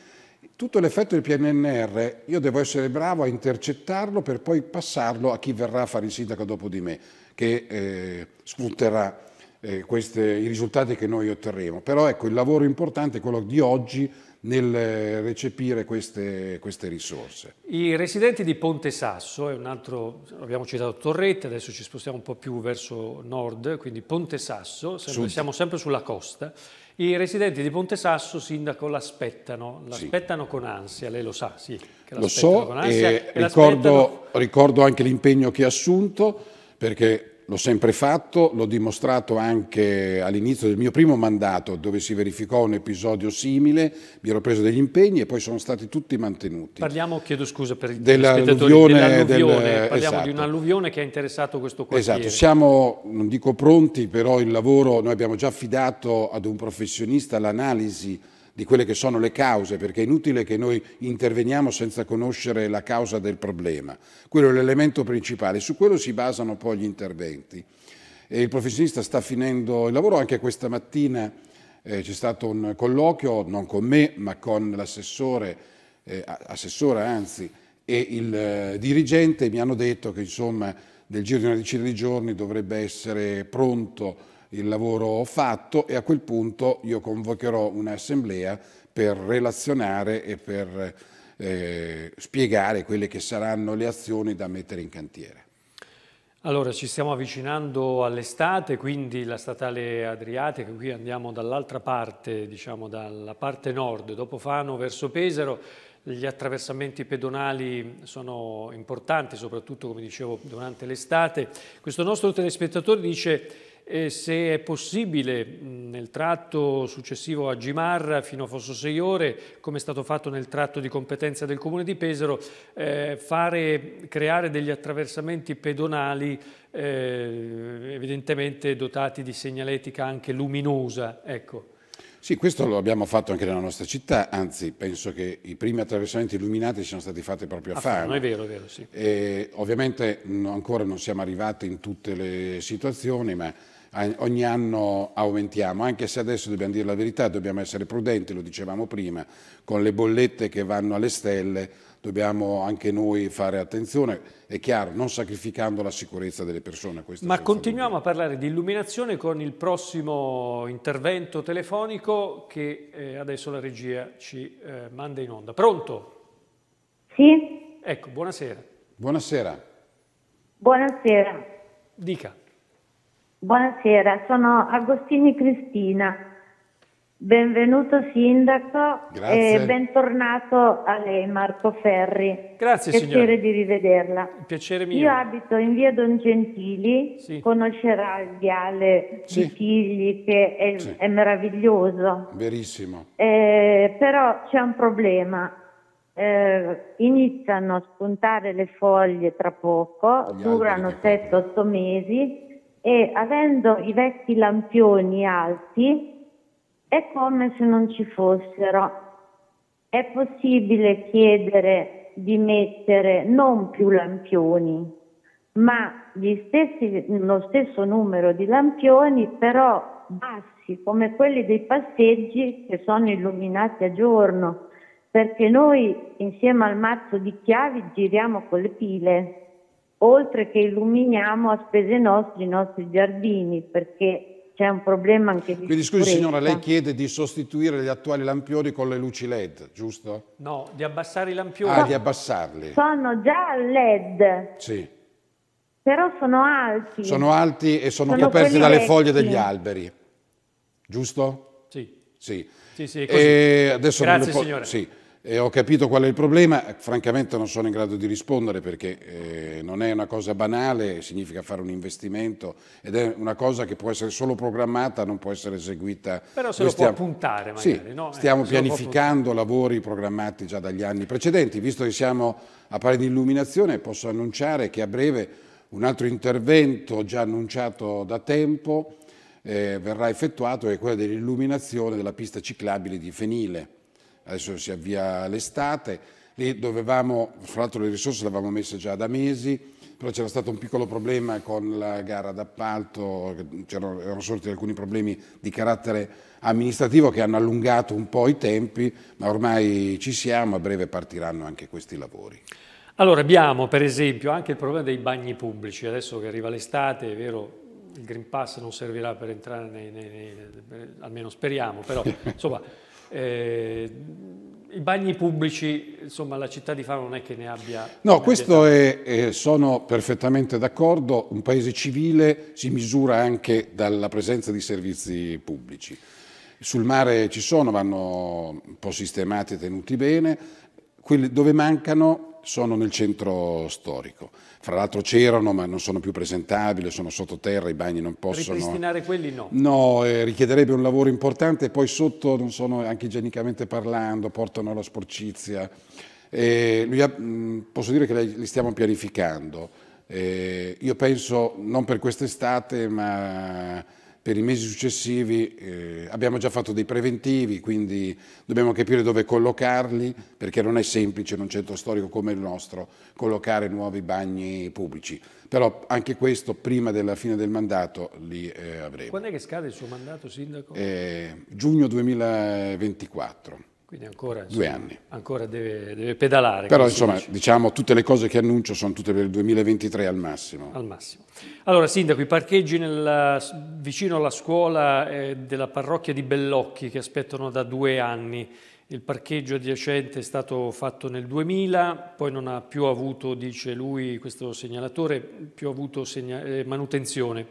Speaker 2: tutto l'effetto del PNNR io devo essere bravo a intercettarlo per poi passarlo a chi verrà a fare il sindaco dopo di me, che eh, sfrutterà eh, queste, i risultati che noi otterremo. Però ecco, il lavoro importante è quello di oggi nel eh, recepire queste, queste risorse.
Speaker 1: I residenti di Ponte Sasso, è un altro, abbiamo citato Torrette, adesso ci spostiamo un po' più verso nord, quindi Ponte Sasso, sempre, siamo sempre sulla costa, i residenti di Ponte Sasso, Sindaco, l'aspettano, l'aspettano sì. con ansia, lei lo sa, sì. lo so, e, e
Speaker 2: ricordo, ricordo anche l'impegno che ha assunto, perché l'ho sempre fatto, l'ho dimostrato anche all'inizio del mio primo mandato dove si verificò un episodio simile, mi ero preso degli impegni e poi sono stati tutti mantenuti. Parliamo, chiedo scusa per il dell'alluvione, dell'alluvione del, parliamo esatto. di
Speaker 1: un'alluvione che ha interessato questo quartiere. Esatto, siamo,
Speaker 2: non dico pronti, però il lavoro, noi abbiamo già affidato ad un professionista l'analisi di quelle che sono le cause, perché è inutile che noi interveniamo senza conoscere la causa del problema. Quello è l'elemento principale, su quello si basano poi gli interventi. E il professionista sta finendo il lavoro, anche questa mattina eh, c'è stato un colloquio, non con me, ma con l'assessore, eh, assessore anzi, e il eh, dirigente mi hanno detto che insomma nel giro di una decina di giorni dovrebbe essere pronto il lavoro fatto e a quel punto io convocherò un'assemblea per relazionare e per eh, spiegare quelle che saranno le azioni da mettere in cantiere.
Speaker 1: Allora, ci stiamo avvicinando all'estate, quindi la statale Adriatica, qui andiamo dall'altra parte, diciamo dalla parte nord, dopo Fano verso Pesaro, gli attraversamenti pedonali sono importanti, soprattutto come dicevo durante l'estate. Questo nostro telespettatore dice e se è possibile nel tratto successivo a Gimarra fino a Fosso Seiore, come è stato fatto nel tratto di competenza del Comune di Pesaro, eh, fare, creare degli attraversamenti pedonali eh, evidentemente dotati di segnaletica anche luminosa. Ecco.
Speaker 2: Sì, questo lo abbiamo fatto anche nella nostra città, anzi penso che i primi attraversamenti illuminati siano stati fatti proprio a Fano. Ah,
Speaker 1: è vero, è vero, sì. E,
Speaker 2: eh, ovviamente no, ancora non siamo arrivati in tutte le situazioni, ma ogni anno aumentiamo, anche se adesso dobbiamo dire la verità, dobbiamo essere prudenti, lo dicevamo prima, con le bollette che vanno alle stelle dobbiamo anche noi fare attenzione, è chiaro, non sacrificando la sicurezza delle persone.
Speaker 1: Ma continuiamo a parlare di illuminazione con il prossimo intervento telefonico che eh, adesso la regia ci eh, manda in onda. Pronto?
Speaker 5: Sì.
Speaker 2: Ecco, buonasera. Buonasera.
Speaker 5: Buonasera. Dica. Buonasera, sono Agostini Cristina. Benvenuto sindaco Grazie. e bentornato a lei Marco Ferri. Grazie piacere signora. Piacere di rivederla.
Speaker 1: Piacere mio. Io
Speaker 5: abito in via Don Gentili, sì. conoscerà il viale sì. di Figli che è, sì. è meraviglioso.
Speaker 2: Verissimo.
Speaker 5: Eh, però c'è un problema. Eh, iniziano a spuntare le foglie tra poco, Gli durano 7-8 mesi e avendo i vecchi lampioni alti è come se non ci fossero. È possibile chiedere di mettere non più lampioni, ma stessi, lo stesso numero di lampioni, però bassi, come quelli dei passeggi che sono illuminati a giorno, perché noi insieme al mazzo di chiavi giriamo con le pile oltre che illuminiamo a spese nostre i nostri giardini perché c'è un problema anche di Quindi scusi signora, lei
Speaker 2: chiede di sostituire gli attuali lampioni con le luci LED, giusto?
Speaker 1: No, di abbassare i lampioni.
Speaker 2: Ah, no, di abbassarli.
Speaker 5: Sono già LED. Sì. Però sono alti. Sono
Speaker 2: alti e sono, sono coperti dalle vecchi. foglie degli alberi, giusto? Sì. Sì, sì, sì adesso Grazie signore. Sì. E ho capito qual è il problema, francamente non sono in grado di rispondere perché eh, non è una cosa banale, significa fare un investimento ed è una cosa che può essere solo programmata, non può essere eseguita. Però se Noi lo stiamo, può puntare magari, sì, no? Stiamo eh, pianificando lavori programmati già dagli anni precedenti, visto che siamo a pari di illuminazione posso annunciare che a breve un altro intervento già annunciato da tempo eh, verrà effettuato, che è quello dell'illuminazione della pista ciclabile di Fenile adesso si avvia l'estate, lì dovevamo, fra l'altro le risorse le avevamo messe già da mesi, però c'era stato un piccolo problema con la gara d'appalto, c'erano erano sorti alcuni problemi di carattere amministrativo che hanno allungato un po' i tempi, ma ormai ci siamo, a breve partiranno anche questi lavori.
Speaker 1: Allora abbiamo per esempio anche il problema dei bagni pubblici, adesso che arriva l'estate è vero il Green Pass non servirà per entrare nei, nei, nei, almeno speriamo, però insomma eh, I bagni pubblici, insomma, la città di Faro non è che ne abbia...
Speaker 2: No, questo è, eh, sono perfettamente d'accordo, un paese civile si misura anche dalla presenza di servizi pubblici. Sul mare ci sono, vanno un po' sistemati e tenuti bene, Quelli dove mancano sono nel centro storico. Fra l'altro c'erano, ma non sono più presentabili, sono sottoterra, i bagni non possono... Ripristinare quelli no? No, eh, richiederebbe un lavoro importante e poi sotto, non sono anche igienicamente parlando, portano la sporcizia. Eh, posso dire che li stiamo pianificando. Eh, io penso non per quest'estate, ma per i mesi successivi eh, abbiamo già fatto dei preventivi, quindi dobbiamo capire dove collocarli, perché non è semplice in un centro storico come il nostro collocare nuovi bagni pubblici. Però anche questo prima della fine del mandato li eh, avremo. Quando
Speaker 1: è che scade il suo mandato, Sindaco?
Speaker 2: Eh, giugno 2024. Quindi ancora, insomma, due anni.
Speaker 1: Ancora deve, deve pedalare. Però insomma, dice.
Speaker 2: diciamo, tutte le cose che annuncio sono tutte per il 2023 al massimo. Al massimo.
Speaker 1: Allora, Sindaco, i parcheggi nella, vicino alla scuola eh, della parrocchia di Bellocchi che aspettano da due anni. Il parcheggio adiacente è stato fatto nel 2000, poi non ha più avuto, dice lui, questo segnalatore, più avuto segna eh, manutenzione.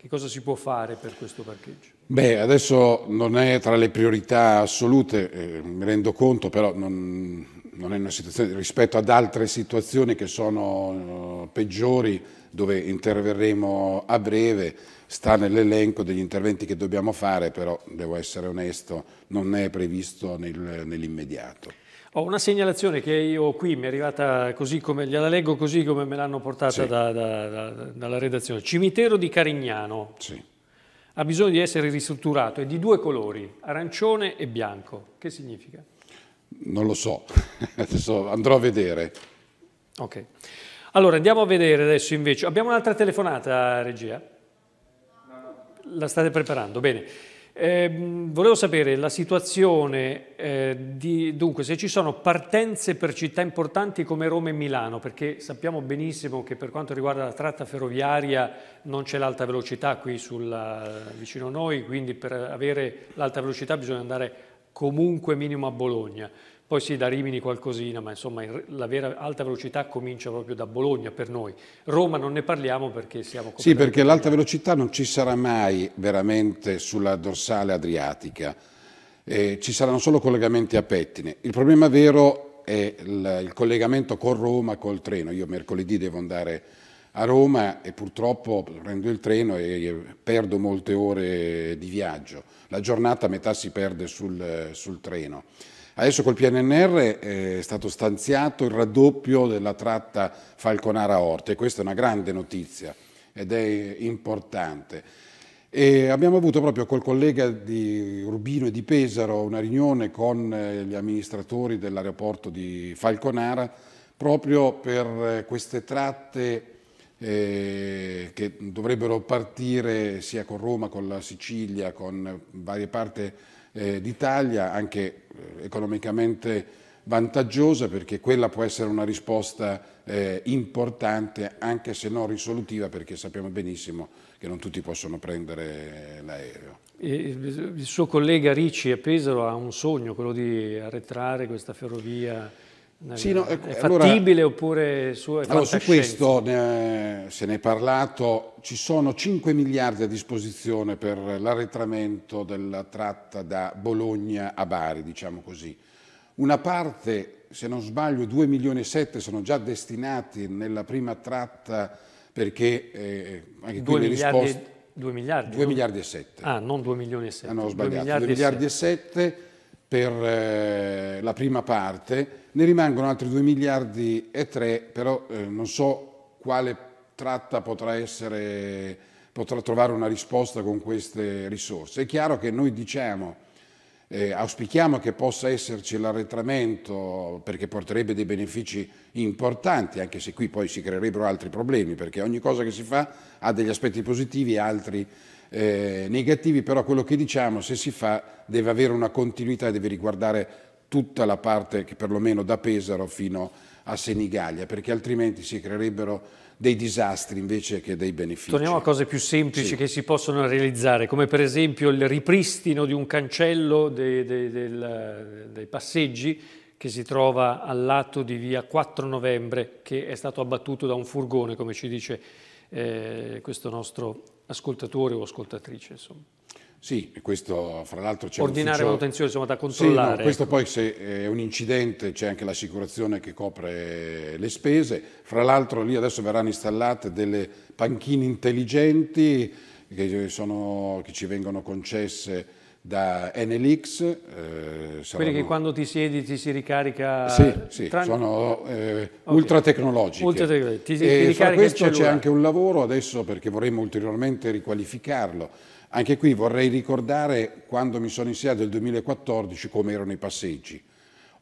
Speaker 1: Che cosa si può fare per questo parcheggio?
Speaker 2: Beh, adesso non è tra le priorità assolute, eh, mi rendo conto, però non, non, è una situazione rispetto ad altre situazioni che sono eh, peggiori, dove interverremo a breve, sta nell'elenco degli interventi che dobbiamo fare, però devo essere onesto, non è previsto nel, nell'immediato.
Speaker 1: Ho una segnalazione che io qui mi è arrivata così come, gliela leggo così come me l'hanno portata sì. da, da, da, dalla redazione. Cimitero di Carignano sì. ha bisogno di essere ristrutturato, è di due colori, arancione e bianco. Che significa?
Speaker 2: Non lo so, adesso andrò a vedere.
Speaker 1: Ok. Allora andiamo a vedere adesso invece. Abbiamo un'altra telefonata, regia? La state preparando, bene. Eh, volevo sapere la situazione, eh, di, dunque se ci sono partenze per città importanti come Roma e Milano, perché sappiamo benissimo che per quanto riguarda la tratta ferroviaria non c'è l'alta velocità qui sulla, vicino a noi, quindi per avere l'alta velocità bisogna andare comunque minimo a Bologna. Poi sì, da Rimini qualcosina, ma insomma la vera alta velocità comincia proprio da Bologna per noi. Roma non ne parliamo perché siamo... Sì, perché l'alta
Speaker 2: velocità non ci sarà mai veramente sulla dorsale adriatica. Eh, ci saranno solo collegamenti a pettine. Il problema vero è il, il collegamento con Roma col treno. Io mercoledì devo andare a Roma e purtroppo prendo il treno e perdo molte ore di viaggio. La giornata a metà si perde sul, sul treno. Adesso col PNNR eh, è stato stanziato il raddoppio della tratta Falconara-Orte, questa è una grande notizia ed è importante. E abbiamo avuto proprio col collega di Urbino e di Pesaro una riunione con eh, gli amministratori dell'aeroporto di Falconara proprio per eh, queste tratte eh, che dovrebbero partire sia con Roma, con la Sicilia, con varie parti eh, d'Italia, anche eh, economicamente vantaggiosa perché quella può essere una risposta eh, importante anche se non risolutiva perché sappiamo benissimo che non tutti possono prendere eh, l'aereo.
Speaker 1: Il suo collega Ricci a Pesaro ha un sogno, quello di arretrare questa ferrovia sì, no, ecco, è fattibile allora, oppure su, allora, su questo
Speaker 2: eh, se ne è parlato, ci sono 5 miliardi a disposizione per l'arretramento della tratta da Bologna a Bari, diciamo così. Una parte, se non sbaglio, 2 milioni e 7 sono già destinati nella prima tratta perché eh, anche 2 qui miliardi, risposte... 2 miliardi? 2 no? miliardi e 7.
Speaker 1: Ah, non 2 milioni e 7. Ah, no, ho sbagliato. 2 miliardi, 2 miliardi e
Speaker 2: 7 per eh, la prima parte, ne rimangono altri 2 miliardi e 3, però eh, non so quale tratta potrà, essere, potrà trovare una risposta con queste risorse. È chiaro che noi diciamo, eh, auspichiamo che possa esserci l'arretramento perché porterebbe dei benefici importanti, anche se qui poi si creerebbero altri problemi, perché ogni cosa che si fa ha degli aspetti positivi e altri negativi eh, negativi, però quello che diciamo, se si fa, deve avere una continuità, deve riguardare tutta la parte che perlomeno da Pesaro fino a Senigallia, perché altrimenti si creerebbero dei disastri invece che dei benefici. Torniamo a cose più semplici sì. che
Speaker 1: si possono realizzare, come per esempio il ripristino di un cancello dei, dei, del, dei passeggi che si trova al lato di via 4 novembre, che è stato abbattuto da un furgone, come ci dice eh, questo nostro ascoltatore o ascoltatrice. Insomma.
Speaker 2: Sì, questo fra l'altro c'è Ordinare manutenzione, insomma, da controllare. Sì, no, questo ecco. poi se è un incidente c'è anche l'assicurazione che copre le spese. Fra l'altro lì adesso verranno installate delle panchine intelligenti che, sono, che ci vengono concesse da Enelix. Eh, saranno... Quelli che
Speaker 1: quando ti siedi ti si ricarica... Sì, sì Tran... sono eh, okay. ultratecnologiche. Ultra ti, ti e fra questo c'è anche
Speaker 2: un lavoro adesso perché vorremmo ulteriormente riqualificarlo. Anche qui vorrei ricordare quando mi sono insediato nel 2014 come erano i passeggi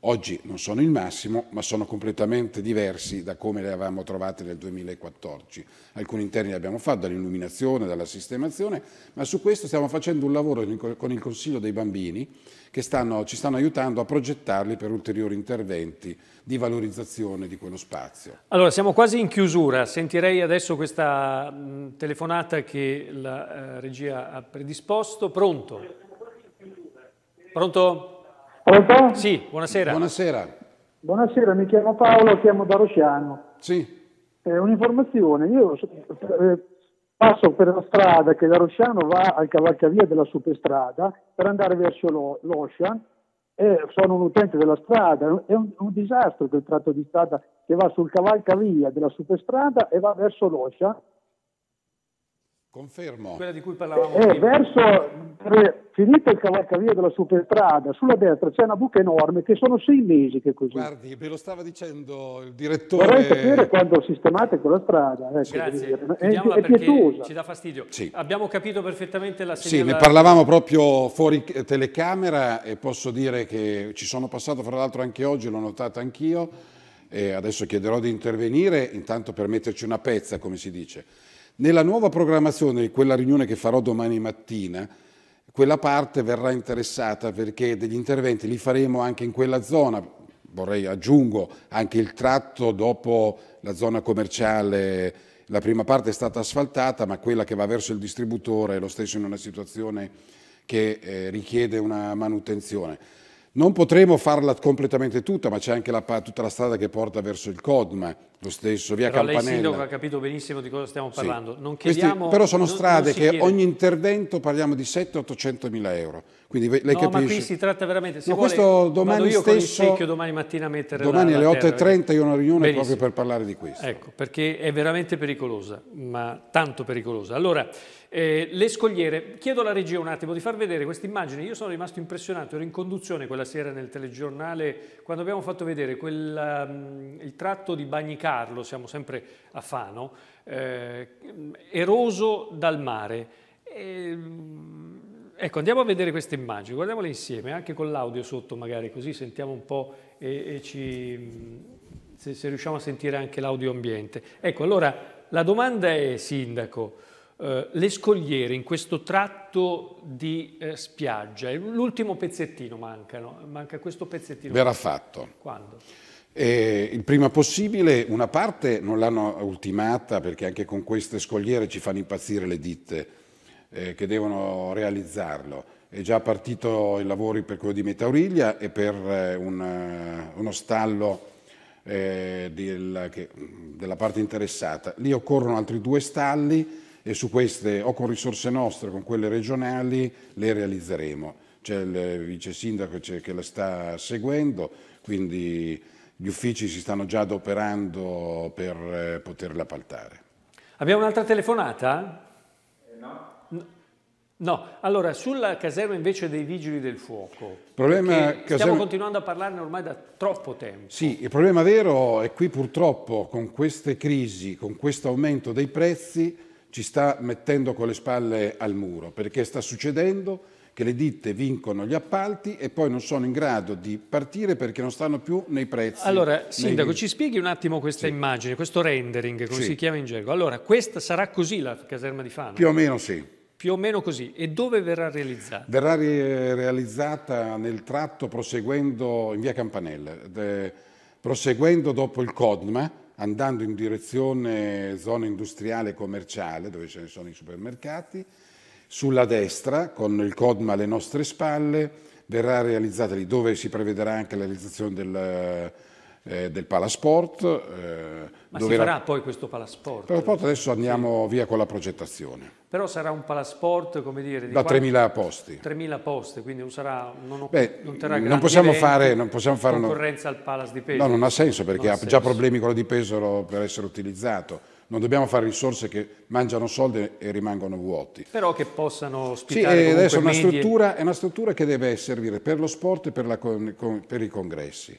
Speaker 2: Oggi non sono il massimo, ma sono completamente diversi da come le avevamo trovate nel 2014. Alcuni interni li abbiamo fatti, dall'illuminazione, dalla sistemazione, ma su questo stiamo facendo un lavoro con il Consiglio dei Bambini che stanno, ci stanno aiutando a progettarli per ulteriori interventi di valorizzazione di quello spazio.
Speaker 1: Allora, siamo quasi in chiusura. Sentirei adesso questa mh, telefonata che la eh, regia ha predisposto. Pronto? Pronto? Pronto? Sì, buonasera. Buonasera.
Speaker 4: Buonasera, mi chiamo Paolo, chiamo da Rosciano. Sì. Eh, un'informazione, io eh, passo per la strada che da Rosciano va al cavalcavia della superstrada per andare verso lo, e sono un utente della strada, è un, un disastro quel tratto di strada che va sul cavalcavia della superstrada e va verso l'Oscia
Speaker 2: Confermo. Quella di cui parlavamo eh, prima. Verso, eh,
Speaker 4: finito il cavalcavia della superstrada, sulla destra c'è una buca enorme che sono sei mesi che così. Guardi,
Speaker 2: ve lo stava dicendo il direttore. Vorrei sapere quando sistemate
Speaker 4: quella strada.
Speaker 2: Ecco, Grazie, è, è pietosa. Ci dà fastidio. Sì.
Speaker 1: Abbiamo capito perfettamente la segnala... Sì, ne parlavamo
Speaker 2: proprio fuori eh, telecamera e posso dire che ci sono passato fra l'altro anche oggi, l'ho notato anch'io, e adesso chiederò di intervenire intanto per metterci una pezza, come si dice. Nella nuova programmazione, quella riunione che farò domani mattina, quella parte verrà interessata perché degli interventi li faremo anche in quella zona. Vorrei aggiungo anche il tratto dopo la zona commerciale. La prima parte è stata asfaltata, ma quella che va verso il distributore è lo stesso in una situazione che eh, richiede una manutenzione. Non potremo farla completamente tutta, ma c'è anche la, tutta la strada che porta verso il Codma, lo stesso, via però Campanella. Lei sindaco
Speaker 1: ha capito benissimo di cosa stiamo parlando. Sì. Chiediamo, Questi, però sono strade non che ogni
Speaker 2: intervento parliamo di 7-800 mila euro. Quindi lei no, capisce. ma qui
Speaker 1: si tratta veramente, se no, vuole, questo domani stesso, Io domani mattina a mettere Domani la, alle 8.30 io ho una riunione benissimo. proprio per parlare di questo. Ecco, perché è veramente pericolosa, ma tanto pericolosa. Allora, eh, le scogliere, chiedo alla regia un attimo di far vedere questa immagine, io sono rimasto impressionato, ero in conduzione quella sera nel telegiornale quando abbiamo fatto vedere quella, mm, il tratto di Bagnicano Carlo, siamo sempre a Fano, eh, eroso dal mare. E, ehm, ecco, andiamo a vedere queste immagini, guardiamole insieme, anche con l'audio sotto magari, così sentiamo un po' e, e ci, se, se, riusciamo a sentire anche l'audio ambiente. Ecco, allora la domanda è, Sindaco, eh, le scogliere in questo tratto di eh, spiaggia, l'ultimo pezzettino mancano, manca questo pezzettino. Verrà fatto. Quando?
Speaker 2: eh, il prima possibile, una parte non l'hanno ultimata perché anche con queste scogliere ci fanno impazzire le ditte eh, che devono realizzarlo. È già partito i lavori per quello di Metauriglia e per eh, un, eh, uno stallo eh, del, che, della parte interessata. Lì occorrono altri due stalli e su queste o con risorse nostre o con quelle regionali le realizzeremo. C'è il vice sindaco che la sta seguendo, quindi gli uffici si stanno già adoperando per eh, poterla appaltare.
Speaker 1: Abbiamo un'altra telefonata? Eh, no. No, allora sulla caserma invece dei vigili del fuoco,
Speaker 2: problema caserma... stiamo
Speaker 1: continuando a parlarne ormai da troppo tempo.
Speaker 2: Sì, il problema vero è qui purtroppo con queste crisi, con questo aumento dei prezzi, ci sta mettendo con le spalle al muro, perché sta succedendo che le ditte vincono gli appalti e poi non sono in grado di partire perché non stanno più nei prezzi. Allora, Sindaco,
Speaker 1: ci spieghi un attimo questa sì. immagine, questo rendering, come sì. si chiama in gergo. Allora, questa sarà così la caserma di Fano? Più o meno sì. Più o meno così. E dove verrà realizzata?
Speaker 2: Verrà re realizzata nel tratto proseguendo in via Campanella, proseguendo dopo il Codma, andando in direzione zona industriale e commerciale, dove ce ne sono i supermercati, sulla destra, con il CODMA alle nostre spalle, verrà realizzata lì dove si prevederà anche la realizzazione del, eh, eh del Palasport. Eh, Ma si farà
Speaker 1: poi questo Palasport? Palasport
Speaker 2: adesso andiamo sì. via con la progettazione.
Speaker 1: Però sarà un Palasport, come dire... Di da 3.000 posti. 3.000 posti, quindi non, sarà, non, Beh, non, non possiamo eventi, fare, non possiamo fare... Concorrenza uno... al palas di peso. No, non ha senso perché non ha, ha senso. già problemi
Speaker 2: quello di peso per essere utilizzato non dobbiamo fare risorse che mangiano soldi e rimangono vuoti.
Speaker 1: Però che possano ospitare sì, eh, adesso è una, struttura,
Speaker 2: è una struttura che deve servire per lo sport e per, la, per i congressi.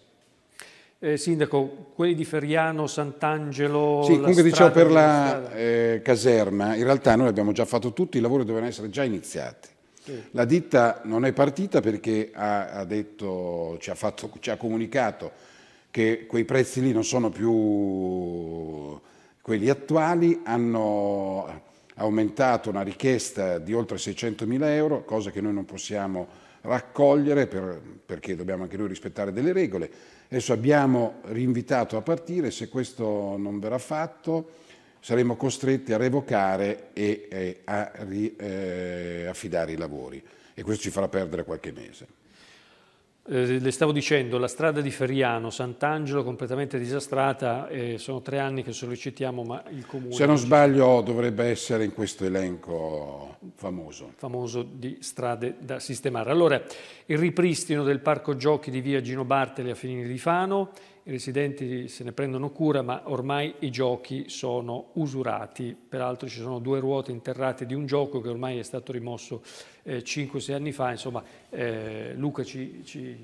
Speaker 1: Eh, sindaco, quelli di Feriano, Sant'Angelo... Sì, comunque dicevo per la
Speaker 2: eh, caserma, in realtà noi abbiamo già fatto tutti, i lavori dovevano essere già iniziati. Sì. La ditta non è partita perché ha, ha detto, ci, ha fatto, ci ha comunicato che quei prezzi lì non sono più quelli attuali hanno aumentato una richiesta di oltre 600.000 euro, cosa che noi non possiamo raccogliere per, perché dobbiamo anche noi rispettare delle regole. Adesso abbiamo rinvitato a partire, se questo non verrà fatto saremo costretti a revocare e, e a ri, eh, affidare i lavori e questo ci farà perdere qualche mese.
Speaker 1: Eh, le stavo dicendo, la strada di Ferriano, Sant'Angelo completamente disastrata, eh, sono tre anni che sollecitiamo, ma il comune... Se non
Speaker 2: sbaglio dovrebbe essere in questo elenco famoso.
Speaker 1: Famoso di strade da sistemare. Allora, il ripristino del parco giochi di via Gino Bartoli a Finini di Fano, i residenti se ne prendono cura, ma ormai i giochi sono usurati. Peraltro ci sono due ruote interrate di un gioco che ormai è stato rimosso eh, 5-6 anni fa. Insomma, eh, Luca ci, ci,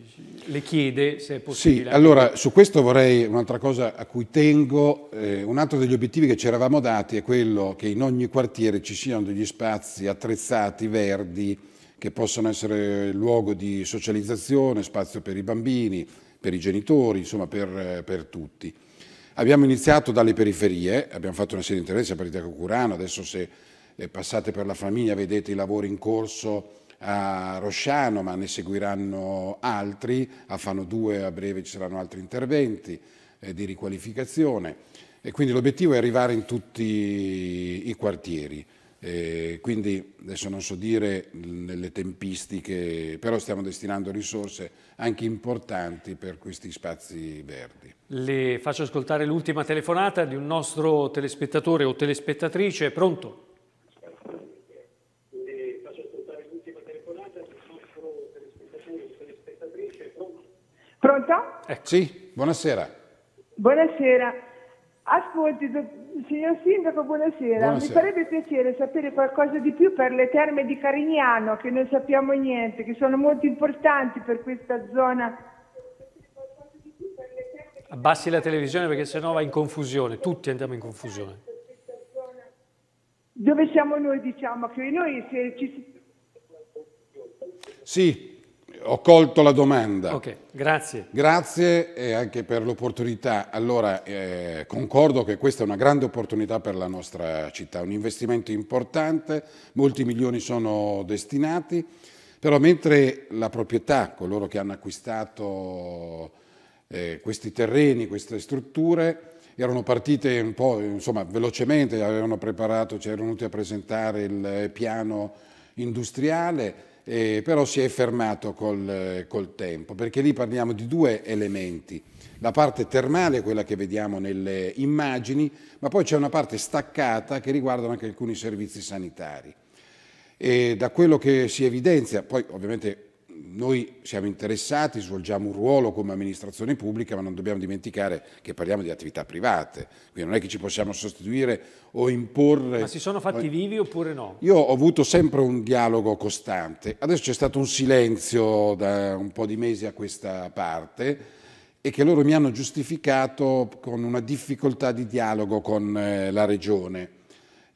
Speaker 1: le chiede se è possibile. Sì, allora
Speaker 2: su questo vorrei un'altra cosa a cui tengo. Eh, un altro degli obiettivi che ci eravamo dati è quello che in ogni quartiere ci siano degli spazi attrezzati, verdi, che possano essere luogo di socializzazione, spazio per i bambini, per i genitori, insomma per, per tutti. Abbiamo iniziato dalle periferie, abbiamo fatto una serie di interventi, partita con Curano, adesso se eh, passate per la famiglia vedete i lavori in corso a Rosciano, ma ne seguiranno altri, a Fano 2 a breve ci saranno altri interventi eh, di riqualificazione e quindi l'obiettivo è arrivare in tutti i quartieri. Eh, quindi adesso non so dire nelle tempistiche, però stiamo destinando risorse anche importanti per questi spazi verdi.
Speaker 1: Le faccio ascoltare l'ultima telefonata di un nostro telespettatore o telespettatrice. Pronto?
Speaker 2: Pronto? Eh, sì, buonasera. Buonasera.
Speaker 5: Ascolti, signor Sindaco, buonasera. buonasera. Mi farebbe piacere sapere qualcosa di più per le terme di Carignano, che non sappiamo niente, che sono molto importanti per questa zona.
Speaker 1: Abbassi la televisione perché sennò va in confusione,
Speaker 2: tutti andiamo in confusione.
Speaker 5: Dove siamo noi, diciamo, che noi se ci...
Speaker 2: Sì, ho colto la domanda. Ok, grazie. Grazie anche per l'opportunità. Allora, eh, concordo che questa è una grande opportunità per la nostra città, un investimento importante, molti milioni sono destinati, però mentre la proprietà, coloro che hanno acquistato eh, questi terreni, queste strutture, erano partite un po' insomma, velocemente, avevano preparato, ci erano venuti a presentare il piano industriale, eh, però si è fermato col, eh, col, tempo, perché lì parliamo di due elementi. La parte termale, quella che vediamo nelle immagini, ma poi c'è una parte staccata che riguarda anche alcuni servizi sanitari. E da quello che si evidenzia, poi ovviamente noi siamo interessati, svolgiamo un ruolo come amministrazione pubblica, ma non dobbiamo dimenticare che parliamo di attività private, quindi non è che ci possiamo sostituire o imporre. Ma si sono fatti
Speaker 1: vivi oppure no?
Speaker 2: Io ho avuto sempre un dialogo costante, adesso c'è stato un silenzio da un po' di mesi a questa parte e che loro mi hanno giustificato con una difficoltà di dialogo con eh, la regione.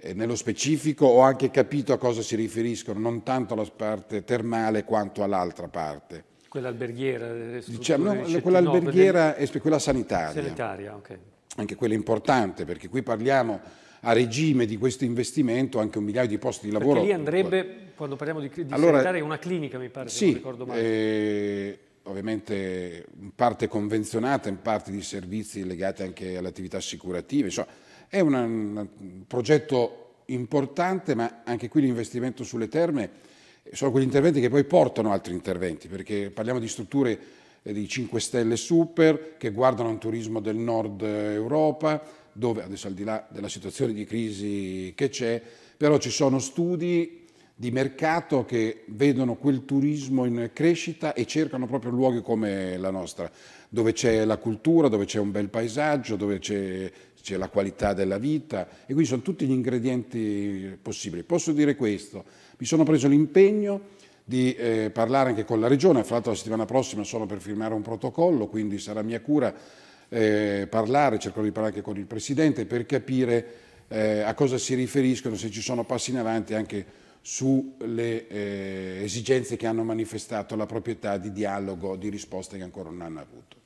Speaker 2: Eh, nello specifico ho anche capito a cosa si riferiscono, non tanto alla parte termale quanto all'altra parte.
Speaker 1: Quella alberghiera? Diciamo, no, quella e delle...
Speaker 2: quella sanitaria.
Speaker 1: Sanitaria, ok.
Speaker 2: Anche quella importante, perché qui parliamo a regime di questo investimento anche un migliaio di posti di lavoro. Perché lì andrebbe,
Speaker 1: quando parliamo di, di allora, sanitaria, una clinica, mi pare, sì, se non ricordo male.
Speaker 2: Eh, ovviamente in parte convenzionata, in parte di servizi legati anche alle attività assicurative, insomma, è una, un progetto importante, ma anche qui l'investimento sulle terme eh, sono quegli interventi che poi portano altri interventi, perché parliamo di strutture eh, di 5 stelle super che guardano un turismo del nord eh, Europa, dove adesso al di là della situazione di crisi che c'è, però ci sono studi di mercato che vedono quel turismo in crescita e cercano proprio luoghi come la nostra, dove c'è la cultura, dove c'è un bel paesaggio, dove c'è c'è la qualità della vita e quindi sono tutti gli ingredienti possibili. Posso dire questo, mi sono preso l'impegno di eh, parlare anche con la Regione, fra l'altro la settimana prossima sono per firmare un protocollo, quindi sarà mia cura eh, parlare, cercherò di parlare anche con il Presidente per capire eh, a cosa si riferiscono, se ci sono passi in avanti anche sulle eh, esigenze che hanno manifestato la proprietà di dialogo, di risposte che ancora non hanno avuto.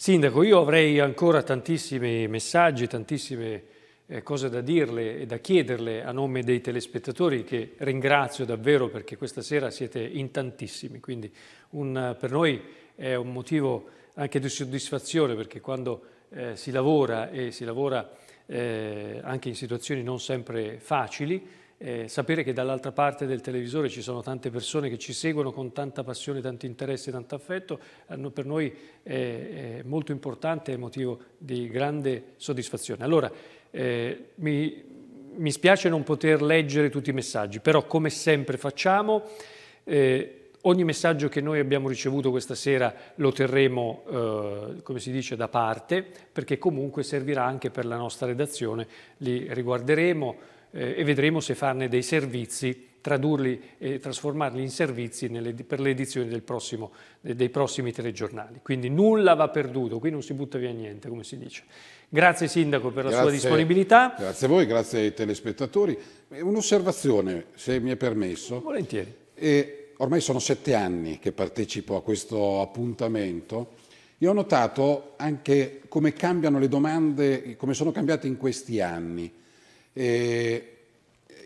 Speaker 1: Sindaco, io avrei ancora tantissimi messaggi, tantissime eh, cose da dirle e da chiederle a nome dei telespettatori che ringrazio davvero perché questa sera siete in tantissimi, quindi un, per noi è un motivo anche di soddisfazione perché quando eh, si lavora e si lavora eh, anche in situazioni non sempre facili eh, sapere che dall'altra parte del televisore ci sono tante persone che ci seguono con tanta passione, tanto interesse, tanto affetto, eh, per noi è, è molto importante e motivo di grande soddisfazione. Allora, eh, mi, mi, spiace non poter leggere tutti i messaggi, però come sempre facciamo, eh, ogni messaggio che noi abbiamo ricevuto questa sera lo terremo, eh, come si dice, da parte, perché comunque servirà anche per la nostra redazione, li riguarderemo, eh, e vedremo se farne dei servizi tradurli e trasformarli in servizi nelle, per le edizioni prossimo, dei prossimi telegiornali. Quindi nulla va perduto, qui non si butta via niente, come si dice. Grazie Sindaco per la grazie, sua disponibilità.
Speaker 2: Grazie a voi, grazie ai telespettatori. Eh, un'osservazione, se mi è permesso. Volentieri. E ormai sono sette anni che partecipo a questo appuntamento e ho notato anche come cambiano le domande, come sono cambiate in questi anni. E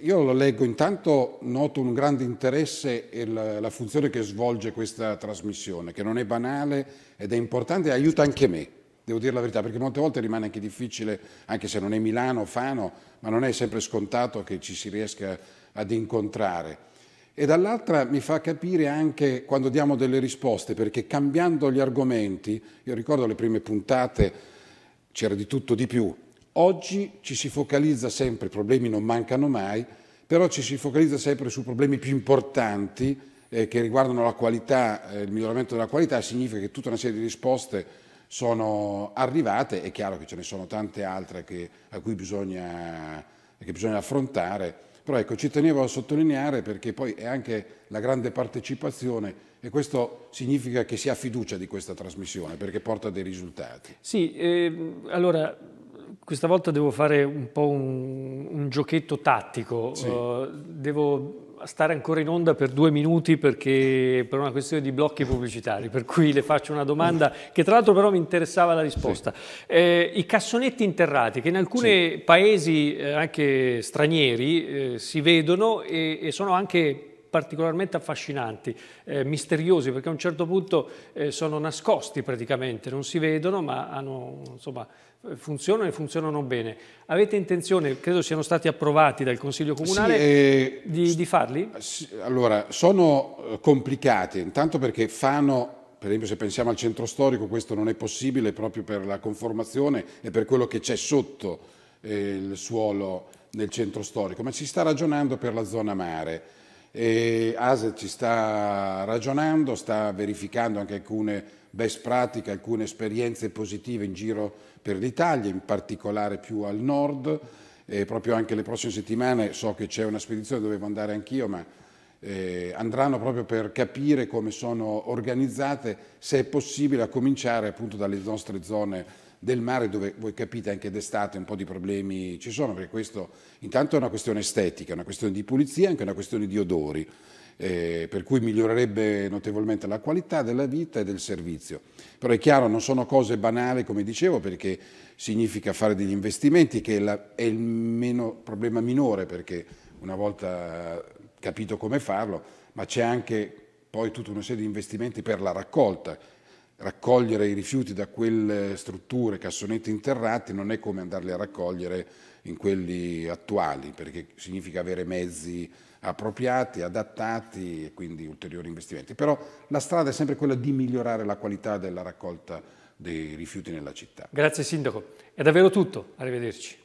Speaker 2: io lo leggo, intanto noto un grande interesse e la, la, funzione che svolge questa trasmissione, che non è banale ed è importante e aiuta anche me, devo dire la verità, perché molte volte rimane anche difficile, anche se non è Milano, Fano, ma non è sempre scontato che ci si riesca ad incontrare. E dall'altra mi fa capire anche quando diamo delle risposte, perché cambiando gli argomenti, io ricordo le prime puntate, c'era di tutto di più, Oggi ci si focalizza sempre, i problemi non mancano mai, però ci si focalizza sempre su problemi più importanti eh, che riguardano la qualità, eh, il miglioramento della qualità, significa che tutta una serie di risposte sono arrivate, è chiaro che ce ne sono tante altre che, a cui bisogna, che bisogna affrontare, però ecco, ci tenevo a sottolineare perché poi è anche la grande partecipazione e questo significa che si ha fiducia di questa trasmissione perché porta dei risultati.
Speaker 1: Sì, eh, allora questa volta devo fare un po' un, un giochetto tattico, sì. uh, devo stare ancora in onda per due minuti perché per una questione di blocchi pubblicitari, per cui le faccio una domanda che tra l'altro però mi interessava la risposta. Sì. Eh, I cassonetti interrati che in alcuni sì. paesi eh, anche stranieri eh, si vedono e, e sono anche particolarmente affascinanti, eh, misteriosi, perché a un certo punto eh, sono nascosti praticamente, non si vedono, ma hanno insomma, funzionano e funzionano bene. Avete intenzione, credo siano stati approvati dal Consiglio Comunale, sì, eh, di, di, farli? Sì,
Speaker 2: allora, sono eh, complicati, intanto perché fanno, per esempio se pensiamo al centro storico, questo non è possibile proprio per la conformazione e per quello che c'è sotto eh, il suolo nel centro storico, ma si sta ragionando per la zona mare ASE ci sta ragionando, sta verificando anche alcune best practice, alcune esperienze positive in giro per l'Italia, in particolare più al nord. E proprio anche le prossime settimane so che c'è una spedizione, dovevo andare anch'io, ma eh, andranno proprio per capire come sono organizzate, se è possibile, a cominciare appunto dalle nostre zone del mare dove voi capite anche d'estate un po' di problemi ci sono, perché questo intanto è una questione estetica, è una questione di pulizia, anche una questione di odori, eh, per cui migliorerebbe notevolmente la qualità della vita e del servizio. Però è chiaro, non sono cose banali, come dicevo, perché significa fare degli investimenti, che è, la, è il meno, problema minore, perché una volta capito come farlo, ma c'è anche poi tutta una serie di investimenti per la raccolta, raccogliere i rifiuti da quelle strutture, cassonetti interrati, non è come andarli a raccogliere in quelli attuali, perché significa avere mezzi appropriati, adattati e quindi ulteriori investimenti. Però la strada è sempre quella di migliorare la qualità della raccolta dei rifiuti nella città.
Speaker 1: Grazie Sindaco, è davvero tutto, arrivederci.